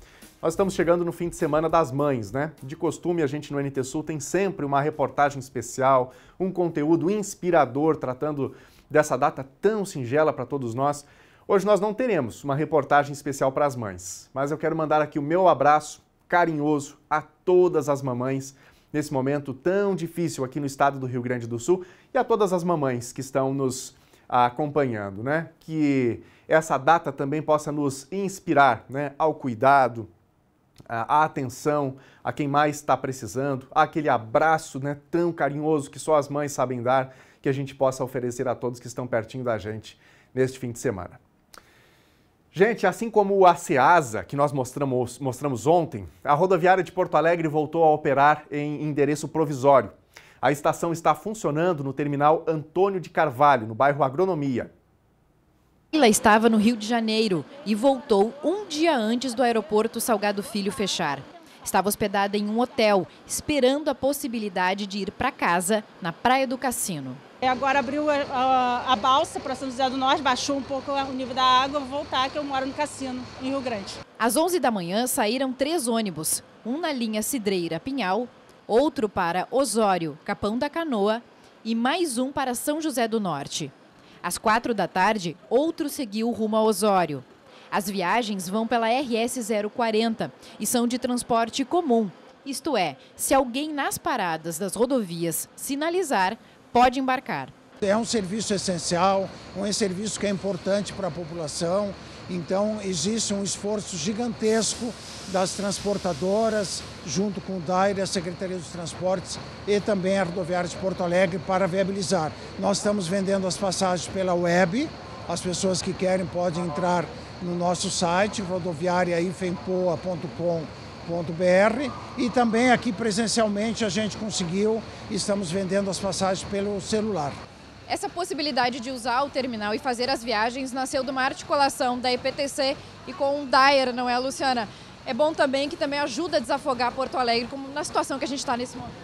Nós estamos chegando no fim de semana das mães, né? De costume, a gente no NT Sul tem sempre uma reportagem especial, um conteúdo inspirador tratando dessa data tão singela para todos nós. Hoje nós não teremos uma reportagem especial para as mães, mas eu quero mandar aqui o meu abraço carinhoso a todas as mamães nesse momento tão difícil aqui no estado do Rio Grande do Sul e a todas as mamães que estão nos acompanhando, né? Que essa data também possa nos inspirar, né, ao cuidado, a atenção a quem mais está precisando, aquele abraço né, tão carinhoso que só as mães sabem dar, que a gente possa oferecer a todos que estão pertinho da gente neste fim de semana. Gente, assim como a SEASA, que nós mostramos, mostramos ontem, a rodoviária de Porto Alegre voltou a operar em endereço provisório. A estação está funcionando no terminal Antônio de Carvalho, no bairro Agronomia. Ela estava no Rio de Janeiro e voltou um dia antes do aeroporto Salgado Filho fechar. Estava hospedada em um hotel, esperando a possibilidade de ir para casa, na Praia do Cassino. É, agora abriu a, a, a balsa para São José do Norte, baixou um pouco o nível da água, vou voltar que eu moro no Cassino, em Rio Grande. Às 11 da manhã saíram três ônibus, um na linha Cidreira-Pinhal, outro para Osório, Capão da Canoa e mais um para São José do Norte. Às quatro da tarde, outro seguiu rumo a Osório. As viagens vão pela RS 040 e são de transporte comum. Isto é, se alguém nas paradas das rodovias sinalizar, pode embarcar. É um serviço essencial, um serviço que é importante para a população. Então, existe um esforço gigantesco das transportadoras, junto com o DAIRE, a Secretaria dos Transportes e também a Rodoviária de Porto Alegre, para viabilizar. Nós estamos vendendo as passagens pela web, as pessoas que querem podem entrar no nosso site, rodoviariaifempoa.com.br e também aqui presencialmente a gente conseguiu, estamos vendendo as passagens pelo celular. Essa possibilidade de usar o terminal e fazer as viagens nasceu de uma articulação da EPTC e com o Dyer, não é, Luciana? É bom também que também ajuda a desafogar Porto Alegre, como na situação que a gente está nesse momento.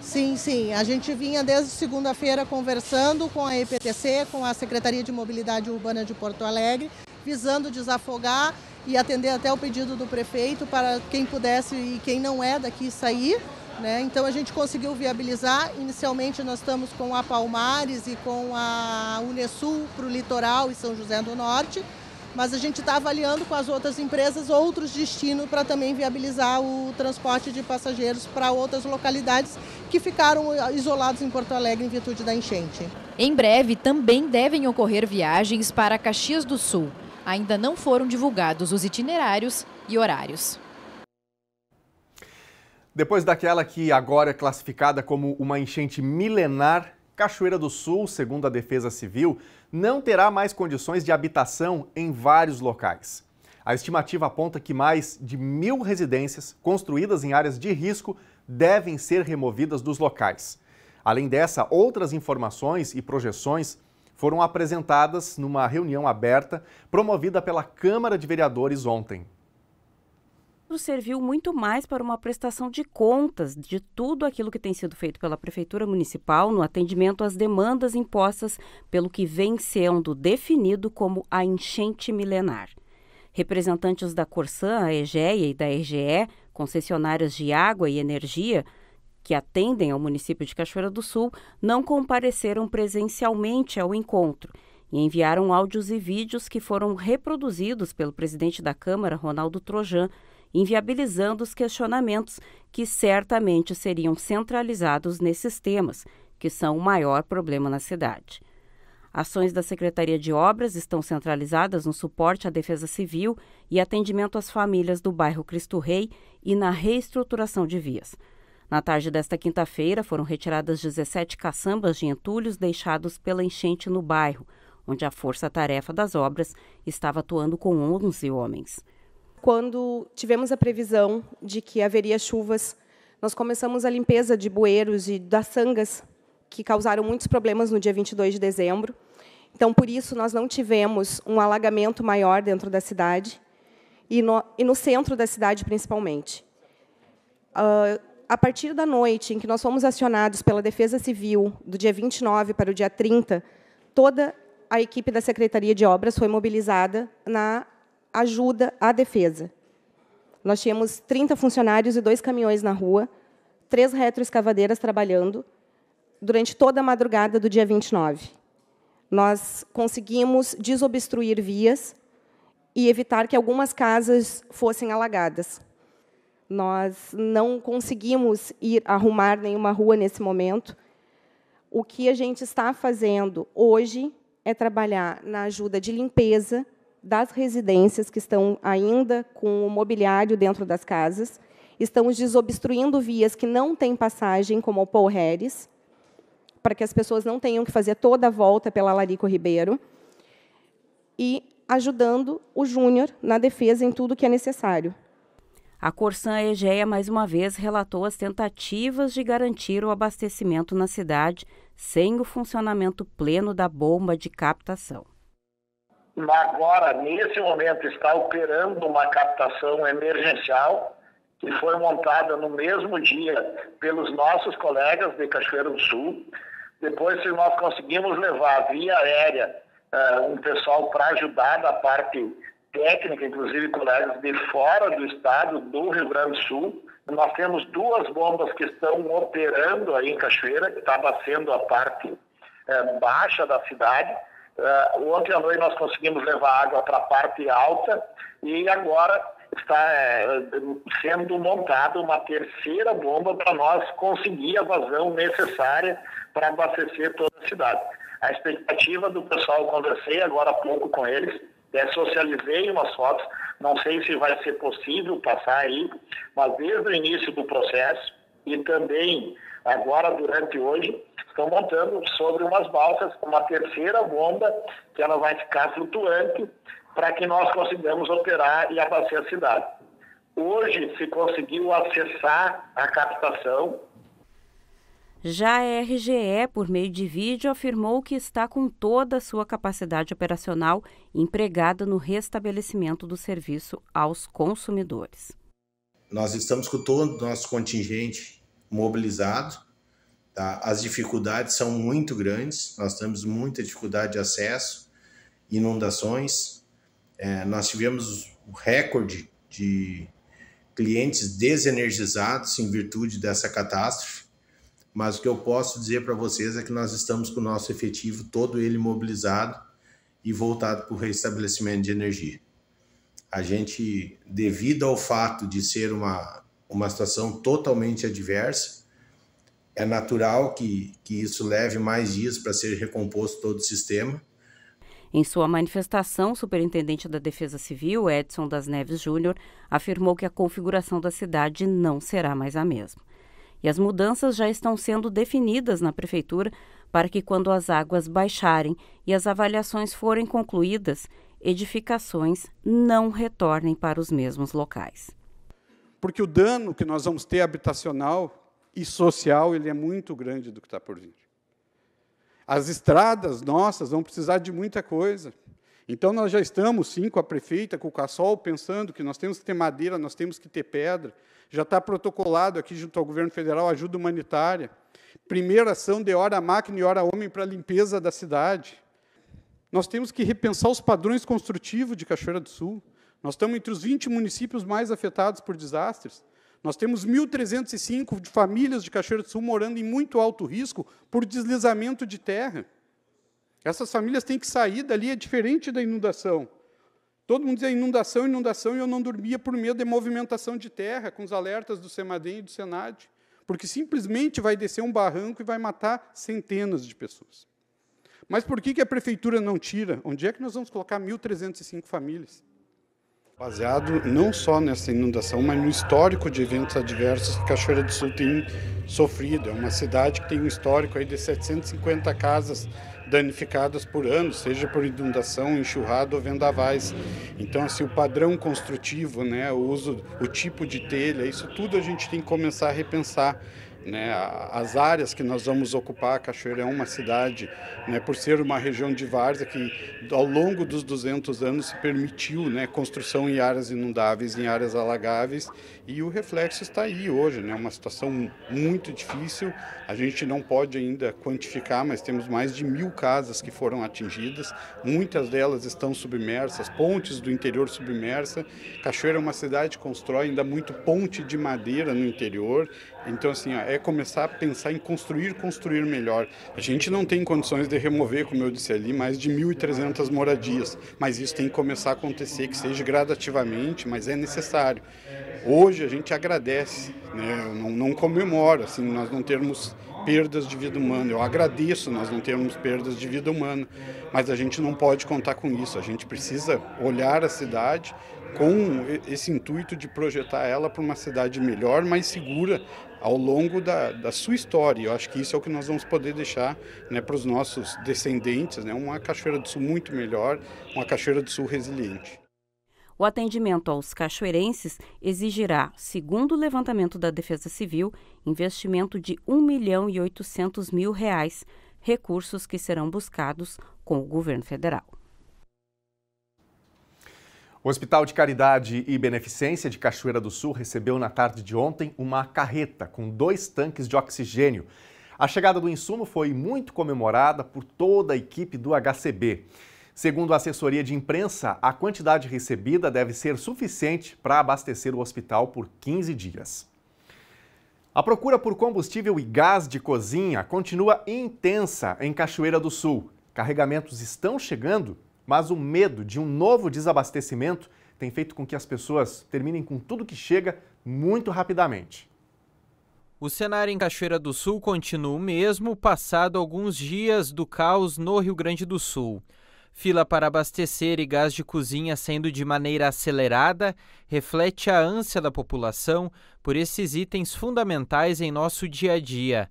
Sim, sim. A gente vinha desde segunda-feira conversando com a EPTC, com a Secretaria de Mobilidade Urbana de Porto Alegre, visando desafogar e atender até o pedido do prefeito para quem pudesse e quem não é daqui sair. Né? Então a gente conseguiu viabilizar. Inicialmente nós estamos com a Palmares e com a Unesul para o litoral e São José do Norte, mas a gente está avaliando com as outras empresas outros destinos para também viabilizar o transporte de passageiros para outras localidades que ficaram isolados em Porto Alegre em virtude da enchente. Em breve também devem ocorrer viagens para Caxias do Sul. Ainda não foram divulgados os itinerários e horários. Depois daquela que agora é classificada como uma enchente milenar, Cachoeira do Sul, segundo a Defesa Civil, não terá mais condições de habitação em vários locais. A estimativa aponta que mais de mil residências construídas em áreas de risco devem ser removidas dos locais. Além dessa, outras informações e projeções foram apresentadas numa reunião aberta promovida pela Câmara de Vereadores ontem exemplo, serviu muito mais para uma prestação de contas de tudo aquilo que tem sido feito pela Prefeitura Municipal no atendimento às demandas impostas pelo que vem sendo definido como a enchente milenar. Representantes da Corsã, a EGEA e da EGE, concessionárias de água e energia, que atendem ao município de Cachoeira do Sul, não compareceram presencialmente ao encontro e enviaram áudios e vídeos que foram reproduzidos pelo presidente da Câmara, Ronaldo Trojan, inviabilizando os questionamentos que certamente seriam centralizados nesses temas, que são o maior problema na cidade. Ações da Secretaria de Obras estão centralizadas no suporte à Defesa Civil e atendimento às famílias do bairro Cristo Rei e na reestruturação de vias. Na tarde desta quinta-feira, foram retiradas 17 caçambas de entulhos deixados pela enchente no bairro, onde a Força Tarefa das Obras estava atuando com 11 homens quando tivemos a previsão de que haveria chuvas, nós começamos a limpeza de bueiros e das sangas, que causaram muitos problemas no dia 22 de dezembro. Então, por isso, nós não tivemos um alagamento maior dentro da cidade, e no, e no centro da cidade, principalmente. Uh, a partir da noite em que nós fomos acionados pela Defesa Civil, do dia 29 para o dia 30, toda a equipe da Secretaria de Obras foi mobilizada na ajuda à defesa. Nós tínhamos 30 funcionários e dois caminhões na rua, três retroescavadeiras trabalhando durante toda a madrugada do dia 29. Nós conseguimos desobstruir vias e evitar que algumas casas fossem alagadas. Nós não conseguimos ir arrumar nenhuma rua nesse momento. O que a gente está fazendo hoje é trabalhar na ajuda de limpeza, das residências que estão ainda com o mobiliário dentro das casas. Estamos desobstruindo vias que não têm passagem, como o Paul Harris, para que as pessoas não tenham que fazer toda a volta pela Larico Ribeiro. E ajudando o Júnior na defesa em tudo que é necessário. A Corsan Egeia mais uma vez relatou as tentativas de garantir o abastecimento na cidade sem o funcionamento pleno da bomba de captação agora, nesse momento, está operando uma captação emergencial que foi montada no mesmo dia pelos nossos colegas de Cachoeiro do Sul. Depois, se nós conseguimos levar via aérea uh, um pessoal para ajudar da parte técnica, inclusive colegas de fora do estado, do Rio Grande do Sul, nós temos duas bombas que estão operando aí em Cachoeira, que estava sendo a parte uh, baixa da cidade Uh, ontem à noite nós conseguimos levar água para a parte alta e agora está é, sendo montada uma terceira bomba para nós conseguir a vazão necessária para abastecer toda a cidade. A expectativa do pessoal, conversei agora há pouco com eles, é, socializei umas fotos, não sei se vai ser possível passar aí, mas desde o início do processo e também agora durante hoje, estão montando sobre umas balsas uma terceira bomba que ela vai ficar flutuante para que nós consigamos operar e abastecer a cidade. Hoje se conseguiu acessar a captação. Já a RGE, por meio de vídeo, afirmou que está com toda a sua capacidade operacional empregada no restabelecimento do serviço aos consumidores. Nós estamos com todo o nosso contingente mobilizado. Tá? As dificuldades são muito grandes, nós temos muita dificuldade de acesso, inundações. É, nós tivemos o recorde de clientes desenergizados em virtude dessa catástrofe, mas o que eu posso dizer para vocês é que nós estamos com o nosso efetivo todo ele mobilizado e voltado para o restabelecimento de energia. A gente, devido ao fato de ser uma uma situação totalmente adversa. É natural que, que isso leve mais dias para ser recomposto todo o sistema. Em sua manifestação, o superintendente da Defesa Civil, Edson das Neves Júnior, afirmou que a configuração da cidade não será mais a mesma. E as mudanças já estão sendo definidas na prefeitura para que, quando as águas baixarem e as avaliações forem concluídas, edificações não retornem para os mesmos locais porque o dano que nós vamos ter habitacional e social ele é muito grande do que está por vir. As estradas nossas vão precisar de muita coisa. Então, nós já estamos, sim, com a prefeita, com o Cassol, pensando que nós temos que ter madeira, nós temos que ter pedra. Já está protocolado aqui junto ao governo federal ajuda humanitária. Primeira ação de hora máquina e hora homem para a limpeza da cidade. Nós temos que repensar os padrões construtivos de Cachoeira do Sul. Nós estamos entre os 20 municípios mais afetados por desastres. Nós temos 1.305 famílias de Cachoeira do Sul morando em muito alto risco por deslizamento de terra. Essas famílias têm que sair dali, é diferente da inundação. Todo mundo dizia inundação, inundação, e eu não dormia por medo de movimentação de terra, com os alertas do SEMADEM e do SENAD, porque simplesmente vai descer um barranco e vai matar centenas de pessoas. Mas por que a prefeitura não tira? Onde é que nós vamos colocar 1.305 famílias? Baseado não só nessa inundação, mas no histórico de eventos adversos que Cachoeira do Sul tem sofrido. É uma cidade que tem um histórico aí de 750 casas danificadas por ano, seja por inundação, enxurrada ou vendavais. Então, assim, o padrão construtivo, né, o uso, o tipo de telha, isso tudo a gente tem que começar a repensar. Né, as áreas que nós vamos ocupar, a Cachoeira é uma cidade, né, por ser uma região de várzea que ao longo dos 200 anos se permitiu né, construção em áreas inundáveis, em áreas alagáveis, e o reflexo está aí hoje, né, uma situação muito difícil, a gente não pode ainda quantificar, mas temos mais de mil casas que foram atingidas, muitas delas estão submersas, pontes do interior submersa, Cachoeira é uma cidade que constrói ainda muito ponte de madeira no interior, então assim, é começar a pensar em construir, construir melhor. A gente não tem condições de remover, como eu disse ali, mais de 1.300 moradias, mas isso tem que começar a acontecer, que seja gradativamente, mas é necessário. Hoje a gente agradece, né? não, não comemora, assim, nós não termos perdas de vida humana. Eu agradeço nós não termos perdas de vida humana, mas a gente não pode contar com isso. A gente precisa olhar a cidade com esse intuito de projetar ela para uma cidade melhor, mais segura ao longo da, da sua história. Eu acho que isso é o que nós vamos poder deixar né, para os nossos descendentes, né, uma Cachoeira do Sul muito melhor, uma Cachoeira do Sul resiliente. O atendimento aos cachoeirenses exigirá, segundo o levantamento da Defesa Civil, investimento de 1 milhão e 800 mil reais, recursos que serão buscados com o governo federal. O Hospital de Caridade e Beneficência de Cachoeira do Sul recebeu na tarde de ontem uma carreta com dois tanques de oxigênio. A chegada do insumo foi muito comemorada por toda a equipe do HCB. Segundo a assessoria de imprensa, a quantidade recebida deve ser suficiente para abastecer o hospital por 15 dias. A procura por combustível e gás de cozinha continua intensa em Cachoeira do Sul. Carregamentos estão chegando mas o medo de um novo desabastecimento tem feito com que as pessoas terminem com tudo que chega muito rapidamente. O cenário em Cachoeira do Sul continua o mesmo, passado alguns dias do caos no Rio Grande do Sul. Fila para abastecer e gás de cozinha sendo de maneira acelerada reflete a ânsia da população por esses itens fundamentais em nosso dia a dia.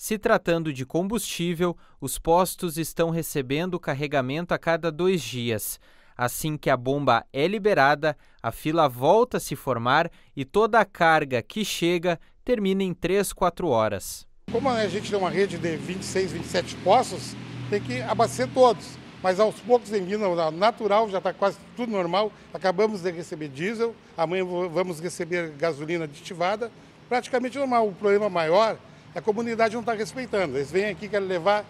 Se tratando de combustível, os postos estão recebendo carregamento a cada dois dias. Assim que a bomba é liberada, a fila volta a se formar e toda a carga que chega termina em 3, 4 horas. Como a gente tem uma rede de 26, 27 postos, tem que abastecer todos. Mas aos poucos em Minas, natural, já está quase tudo normal. Acabamos de receber diesel, amanhã vamos receber gasolina aditivada. Praticamente normal. O problema maior a comunidade não está respeitando. Eles vêm aqui, querem levar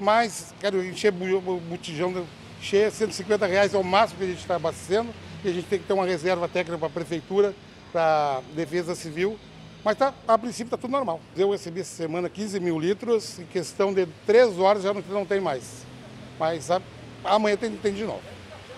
mais, querem encher o botijão, cheio, 150 reais é o máximo que a gente está abastecendo, e a gente tem que ter uma reserva técnica para a prefeitura, para a defesa civil, mas tá, a princípio está tudo normal. Eu recebi essa semana 15 mil litros, em questão de 3 horas já não, não tem mais. Mas a, amanhã tem, tem de novo.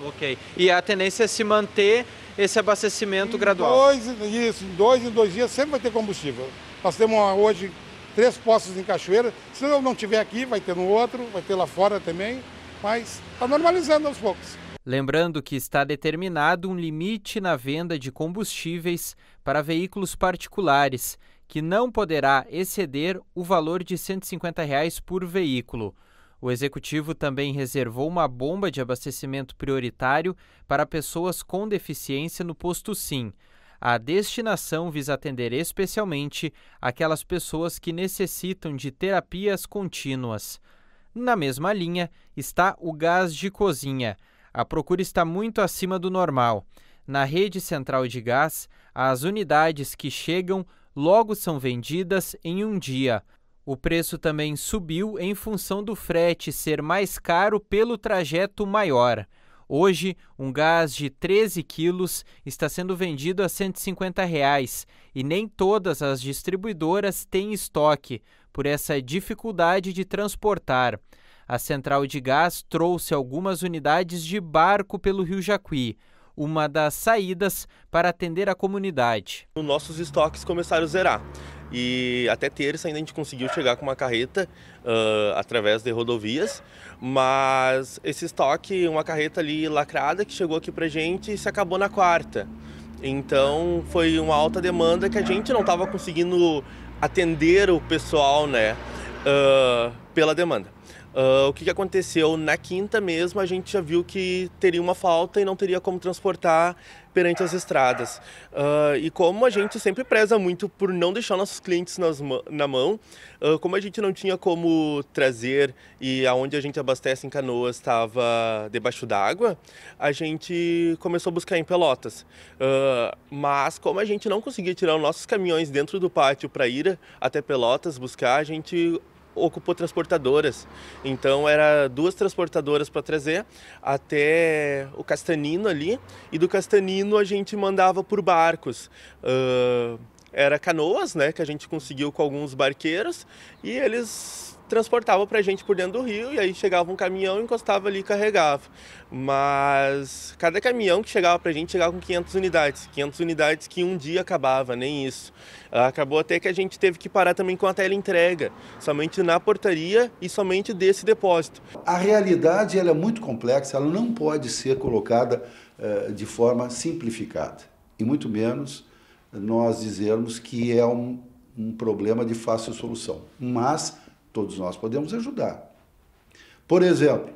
Ok. E a tendência é se manter esse abastecimento em gradual? Dois, isso, em dois em dois dias sempre vai ter combustível. Nós temos uma, ah, hoje três postos em Cachoeira. Se eu não tiver aqui, vai ter no outro, vai ter lá fora também, mas está normalizando aos poucos. Lembrando que está determinado um limite na venda de combustíveis para veículos particulares, que não poderá exceder o valor de R$ 150 reais por veículo. O executivo também reservou uma bomba de abastecimento prioritário para pessoas com deficiência no posto Sim. A destinação visa atender especialmente aquelas pessoas que necessitam de terapias contínuas. Na mesma linha está o gás de cozinha. A procura está muito acima do normal. Na rede central de gás, as unidades que chegam logo são vendidas em um dia. O preço também subiu em função do frete ser mais caro pelo trajeto maior. Hoje, um gás de 13 quilos está sendo vendido a R$ 150 reais, e nem todas as distribuidoras têm estoque, por essa dificuldade de transportar. A central de gás trouxe algumas unidades de barco pelo Rio Jacuí uma das saídas para atender a comunidade. Os nossos estoques começaram a zerar. E até terça ainda a gente conseguiu chegar com uma carreta uh, através de rodovias, mas esse estoque, uma carreta ali lacrada que chegou aqui pra gente, se acabou na quarta. Então foi uma alta demanda que a gente não estava conseguindo atender o pessoal, né, uh, pela demanda. Uh, o que, que, aconteceu? Na quinta mesmo, a gente já viu que teria uma falta e não teria como transportar perante as estradas. Uh, e como a gente sempre preza muito por não deixar nossos clientes nas, na mão, uh, como a gente não tinha como trazer e aonde a gente abastece em canoas estava debaixo d'água, a gente começou a buscar em Pelotas. mas como a gente não conseguia tirar os nossos caminhões dentro do pátio para ir até Pelotas buscar, a gente ocupou transportadoras. Então era duas transportadoras para trazer até o Castanino ali, e do Castanino a gente mandava por barcos. Uh, era canoas, né, que a gente conseguiu com alguns barqueiros, e eles transportava para a gente por dentro do rio e aí chegava um caminhão, encostava ali e carregava. Mas cada caminhão que chegava para a gente chegava com 500 unidades, 500 unidades que um dia acabava, nem isso. Ah, acabou até que a gente teve que parar também com a tela entrega, somente na portaria e somente desse depósito. A realidade ela é muito complexa, ela não pode ser colocada uh, de forma simplificada e muito menos nós dizermos que é um, um problema de fácil solução. Mas Todos nós podemos ajudar. Por exemplo,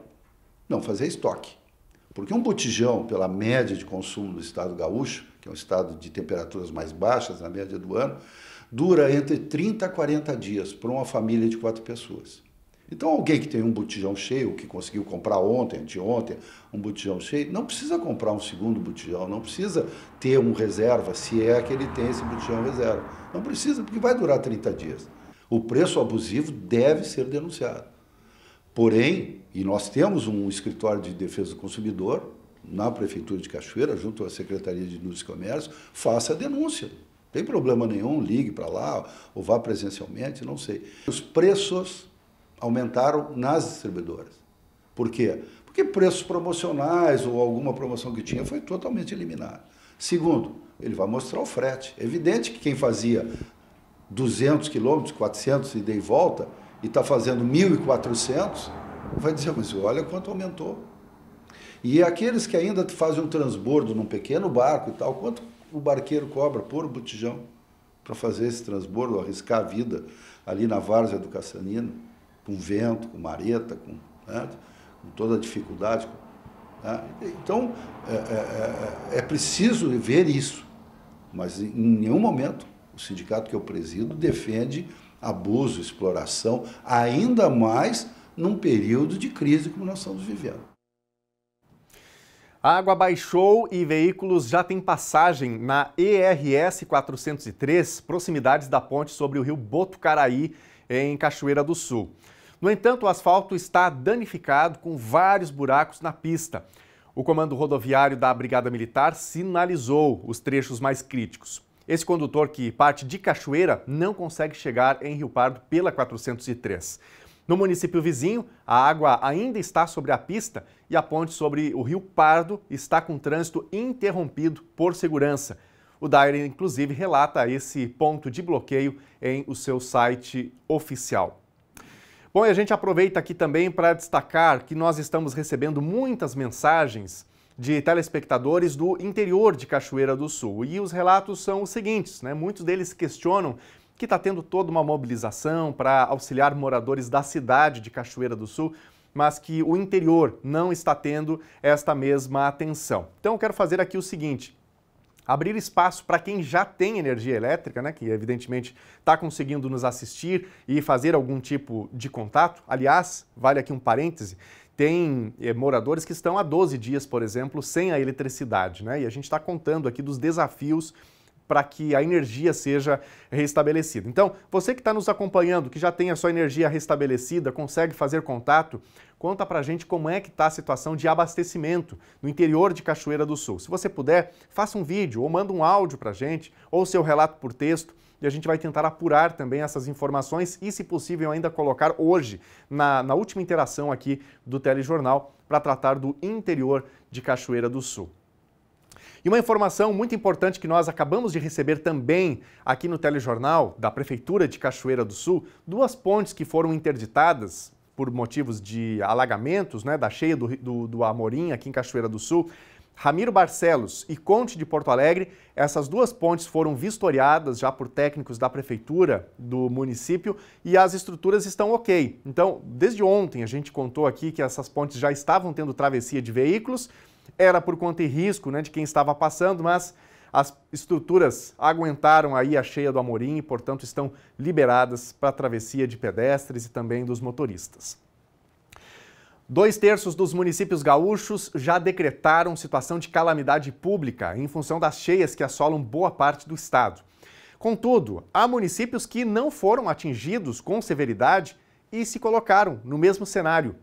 não fazer estoque. Porque um botijão, pela média de consumo do estado gaúcho, que é um estado de temperaturas mais baixas na média do ano, dura entre 30 a 40 dias para uma família de quatro pessoas. Então, alguém que tem um botijão cheio, que conseguiu comprar ontem, anteontem, um botijão cheio, não precisa comprar um segundo botijão, não precisa ter um reserva, se é que ele tem esse botijão reserva. Não precisa, porque vai durar 30 dias o preço abusivo deve ser denunciado. Porém, e nós temos um escritório de defesa do consumidor na Prefeitura de Cachoeira, junto à Secretaria de Indústria e Comércio, faça a denúncia. Não tem problema nenhum, ligue para lá ou vá presencialmente, não sei. Os preços aumentaram nas distribuidoras. Por quê? Porque preços promocionais ou alguma promoção que tinha foi totalmente eliminada. Segundo, ele vai mostrar o frete. É evidente que quem fazia 200 quilômetros, 400 e dei volta, e está fazendo 1.400, vai dizer, mas olha quanto aumentou. E aqueles que ainda fazem um transbordo num pequeno barco e tal, quanto o barqueiro cobra por botijão para fazer esse transbordo, arriscar a vida ali na várzea do Caçanino, com vento, com mareta, com, né, com toda a dificuldade. Né? Então, é, é, é, é preciso ver isso, mas em nenhum momento o sindicato que eu presido defende abuso, exploração, ainda mais num período de crise como nós estamos vivendo. A água baixou e veículos já têm passagem na ERS 403, proximidades da ponte sobre o rio Botucaraí, em Cachoeira do Sul. No entanto, o asfalto está danificado com vários buracos na pista. O comando rodoviário da Brigada Militar sinalizou os trechos mais críticos. Esse condutor que parte de Cachoeira não consegue chegar em Rio Pardo pela 403. No município vizinho, a água ainda está sobre a pista e a ponte sobre o Rio Pardo está com trânsito interrompido por segurança. O Daire, inclusive, relata esse ponto de bloqueio em o seu site oficial. Bom, e a gente aproveita aqui também para destacar que nós estamos recebendo muitas mensagens de telespectadores do interior de Cachoeira do Sul. E os relatos são os seguintes, né? Muitos deles questionam que está tendo toda uma mobilização para auxiliar moradores da cidade de Cachoeira do Sul, mas que o interior não está tendo esta mesma atenção. Então eu quero fazer aqui o seguinte, abrir espaço para quem já tem energia elétrica, né, que evidentemente está conseguindo nos assistir e fazer algum tipo de contato. Aliás, vale aqui um parêntese, tem é, moradores que estão há 12 dias, por exemplo, sem a eletricidade, né? E a gente está contando aqui dos desafios para que a energia seja restabelecida. Então, você que está nos acompanhando, que já tem a sua energia restabelecida, consegue fazer contato, conta para a gente como é que está a situação de abastecimento no interior de Cachoeira do Sul. Se você puder, faça um vídeo ou manda um áudio para a gente, ou seu relato por texto, e a gente vai tentar apurar também essas informações e, se possível, ainda colocar hoje, na, na última interação aqui do Telejornal, para tratar do interior de Cachoeira do Sul. E uma informação muito importante que nós acabamos de receber também aqui no telejornal da Prefeitura de Cachoeira do Sul, duas pontes que foram interditadas por motivos de alagamentos, né, da cheia do, do, do Amorim aqui em Cachoeira do Sul, Ramiro Barcelos e Conte de Porto Alegre. Essas duas pontes foram vistoriadas já por técnicos da prefeitura do município e as estruturas estão ok. Então, desde ontem a gente contou aqui que essas pontes já estavam tendo travessia de veículos, era por conta e risco né, de quem estava passando, mas as estruturas aguentaram aí a cheia do Amorim e, portanto, estão liberadas para travessia de pedestres e também dos motoristas. Dois terços dos municípios gaúchos já decretaram situação de calamidade pública em função das cheias que assolam boa parte do estado. Contudo, há municípios que não foram atingidos com severidade e se colocaram no mesmo cenário.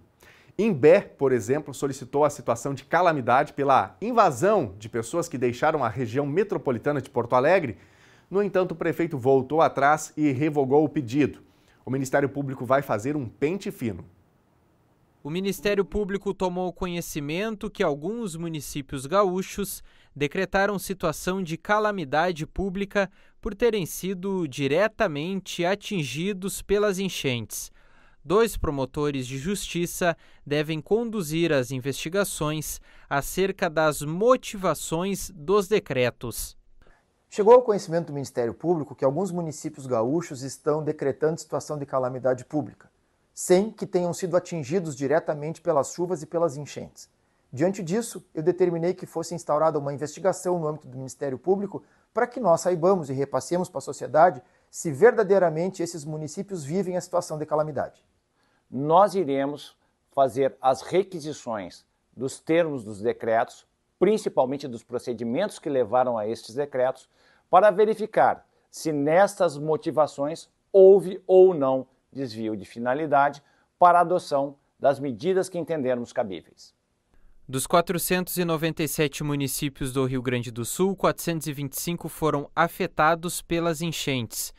Imbé, por exemplo, solicitou a situação de calamidade pela invasão de pessoas que deixaram a região metropolitana de Porto Alegre. No entanto, o prefeito voltou atrás e revogou o pedido. O Ministério Público vai fazer um pente fino. O Ministério Público tomou conhecimento que alguns municípios gaúchos decretaram situação de calamidade pública por terem sido diretamente atingidos pelas enchentes. Dois promotores de justiça devem conduzir as investigações acerca das motivações dos decretos. Chegou ao conhecimento do Ministério Público que alguns municípios gaúchos estão decretando situação de calamidade pública sem que tenham sido atingidos diretamente pelas chuvas e pelas enchentes. Diante disso, eu determinei que fosse instaurada uma investigação no âmbito do Ministério Público para que nós saibamos e repassemos para a sociedade se verdadeiramente esses municípios vivem a situação de calamidade. Nós iremos fazer as requisições dos termos dos decretos, principalmente dos procedimentos que levaram a estes decretos, para verificar se nestas motivações houve ou não desvio de finalidade, para a adoção das medidas que entendermos cabíveis. Dos 497 municípios do Rio Grande do Sul, 425 foram afetados pelas enchentes.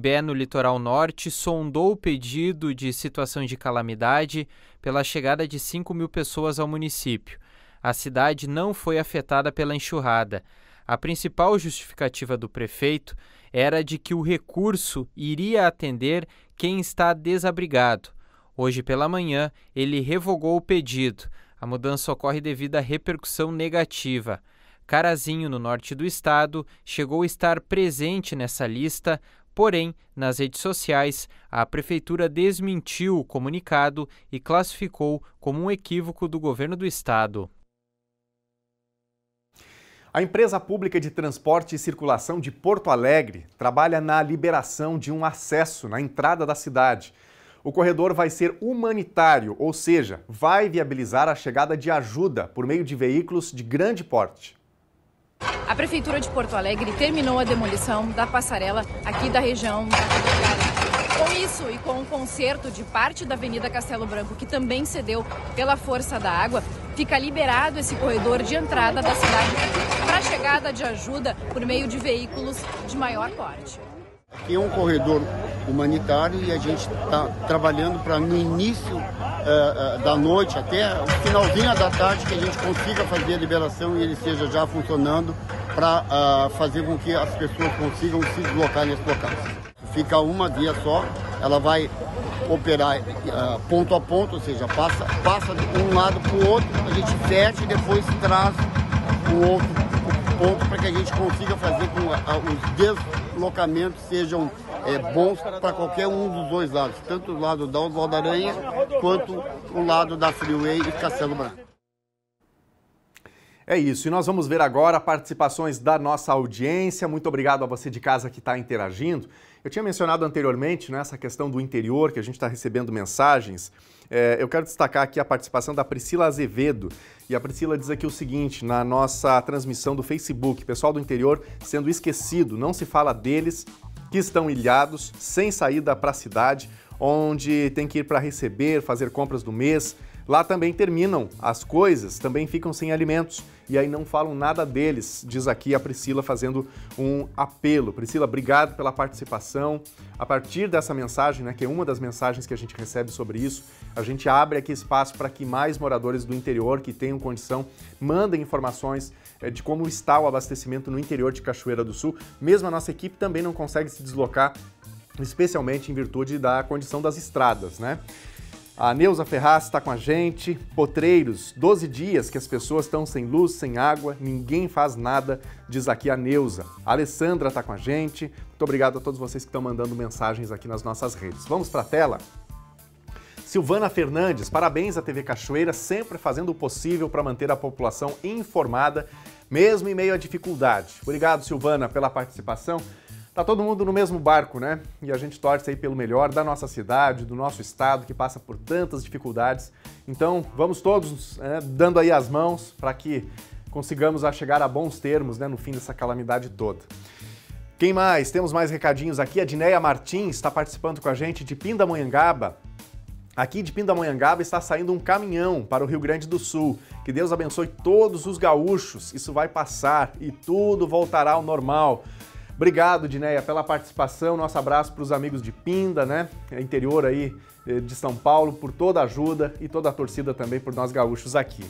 Bé, no litoral norte, sondou o pedido de situação de calamidade pela chegada de 5 mil pessoas ao município. A cidade não foi afetada pela enxurrada. A principal justificativa do prefeito era de que o recurso iria atender quem está desabrigado. Hoje pela manhã, ele revogou o pedido. A mudança ocorre devido à repercussão negativa. Carazinho, no norte do estado, chegou a estar presente nessa lista, porém, nas redes sociais, a prefeitura desmentiu o comunicado e classificou como um equívoco do governo do estado. A empresa pública de transporte e circulação de Porto Alegre trabalha na liberação de um acesso na entrada da cidade. O corredor vai ser humanitário, ou seja, vai viabilizar a chegada de ajuda por meio de veículos de grande porte. A Prefeitura de Porto Alegre terminou a demolição da passarela aqui da região da isso e com o conserto de parte da Avenida Castelo Branco, que também cedeu pela força da água, fica liberado esse corredor de entrada da cidade para chegada de ajuda por meio de veículos de maior porte. Aqui é um corredor humanitário e a gente está trabalhando para no início uh, uh, da noite até o finalzinho da tarde que a gente consiga fazer a liberação e ele seja já funcionando para uh, ah, fazer com que as pessoas consigam se deslocar nesse local fica uma via só, ela vai operar uh, ponto a ponto, ou seja, passa, passa de um lado para o outro, a gente fecha e depois traz o outro ponto para que a gente consiga fazer com que ah, os deslocamentos sejam é, bons para qualquer um dos dois lados, tanto o lado da Oswaldo Aranha quanto o lado da Freeway e Castelo Branco. É isso, e nós vamos ver agora participações da nossa audiência. Muito obrigado a você de casa que está interagindo. Eu tinha mencionado anteriormente né, essa questão do interior, que a gente está recebendo mensagens. É, eu quero destacar aqui a participação da Priscila Azevedo. E a Priscila diz aqui o seguinte na nossa transmissão do Facebook: pessoal do interior sendo esquecido, não se fala deles que estão ilhados, sem saída para a cidade, onde tem que ir para receber, fazer compras do mês Lá também terminam as coisas, também ficam sem alimentos e aí não falam nada deles, diz aqui a Priscila fazendo um apelo. Priscila, obrigado pela participação. A partir dessa mensagem, né, que é uma das mensagens que a gente recebe sobre isso, a gente abre aqui espaço para que mais moradores do interior que tenham condição mandem informações eh, de como está o abastecimento no interior de Cachoeira do Sul. Mesmo a nossa equipe também não consegue se deslocar especialmente em virtude da condição das estradas, né? A Neuza Ferraz está com a gente. Potreiros, 12 dias que as pessoas estão sem luz, sem água, ninguém faz nada, diz aqui a Neuza. A Alessandra está com a gente. Muito obrigado a todos vocês que estão mandando mensagens aqui nas nossas redes. Vamos para a tela? Silvana Fernandes, parabéns à TV Cachoeira, sempre fazendo o possível para manter a população informada, mesmo em meio à dificuldade. Obrigado, Silvana, pela participação. Tá todo mundo no mesmo barco, né? E a gente torce aí pelo melhor da nossa cidade, do nosso estado que passa por tantas dificuldades. Então, vamos todos né, dando aí as mãos para que consigamos a chegar a bons termos, né, no fim dessa calamidade toda. Quem mais? Temos mais recadinhos aqui. A Dineia Martins está participando com a gente de Pindamonhangaba. Aqui de Pindamonhangaba está saindo um caminhão para o Rio Grande do Sul. Que Deus abençoe todos os gaúchos. Isso vai passar e tudo voltará ao normal. Obrigado, Dineia, pela participação. Nosso abraço para os amigos de Pinda, né? Interior aí eh, de São Paulo, por toda a ajuda e toda a torcida também por nós gaúchos aqui.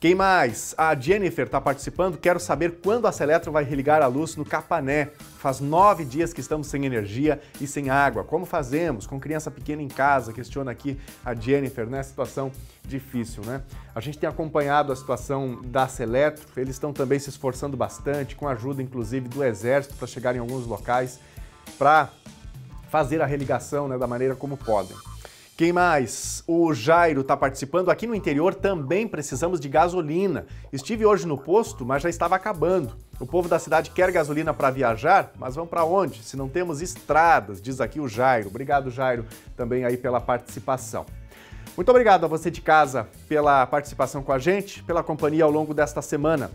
Quem mais? A Jennifer está participando. Quero saber quando a Seletro vai religar a luz no Capané. Faz nove dias que estamos sem energia e sem água. Como fazemos? Com criança pequena em casa, questiona aqui a Jennifer, né? Situação difícil, né? A gente tem acompanhado a situação da Seletro. Eles estão também se esforçando bastante, com a ajuda inclusive do Exército, para chegar em alguns locais, para fazer a religação né, da maneira como podem. Quem mais? O Jairo está participando. Aqui no interior também precisamos de gasolina. Estive hoje no posto, mas já estava acabando. O povo da cidade quer gasolina para viajar, mas vão para onde? Se não temos estradas, diz aqui o Jairo. Obrigado, Jairo, também aí pela participação. Muito obrigado a você de casa pela participação com a gente, pela companhia ao longo desta semana.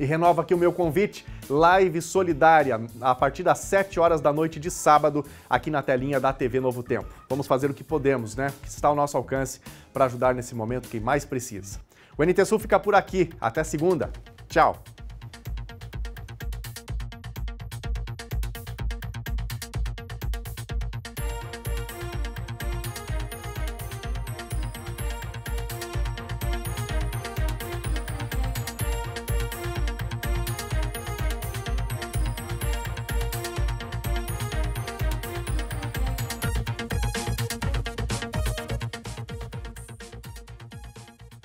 E renova aqui o meu convite, live solidária, a partir das 7 horas da noite de sábado, aqui na telinha da TV Novo Tempo. Vamos fazer o que podemos, né? O que está ao nosso alcance para ajudar nesse momento quem mais precisa. O NTSU fica por aqui. Até segunda. Tchau.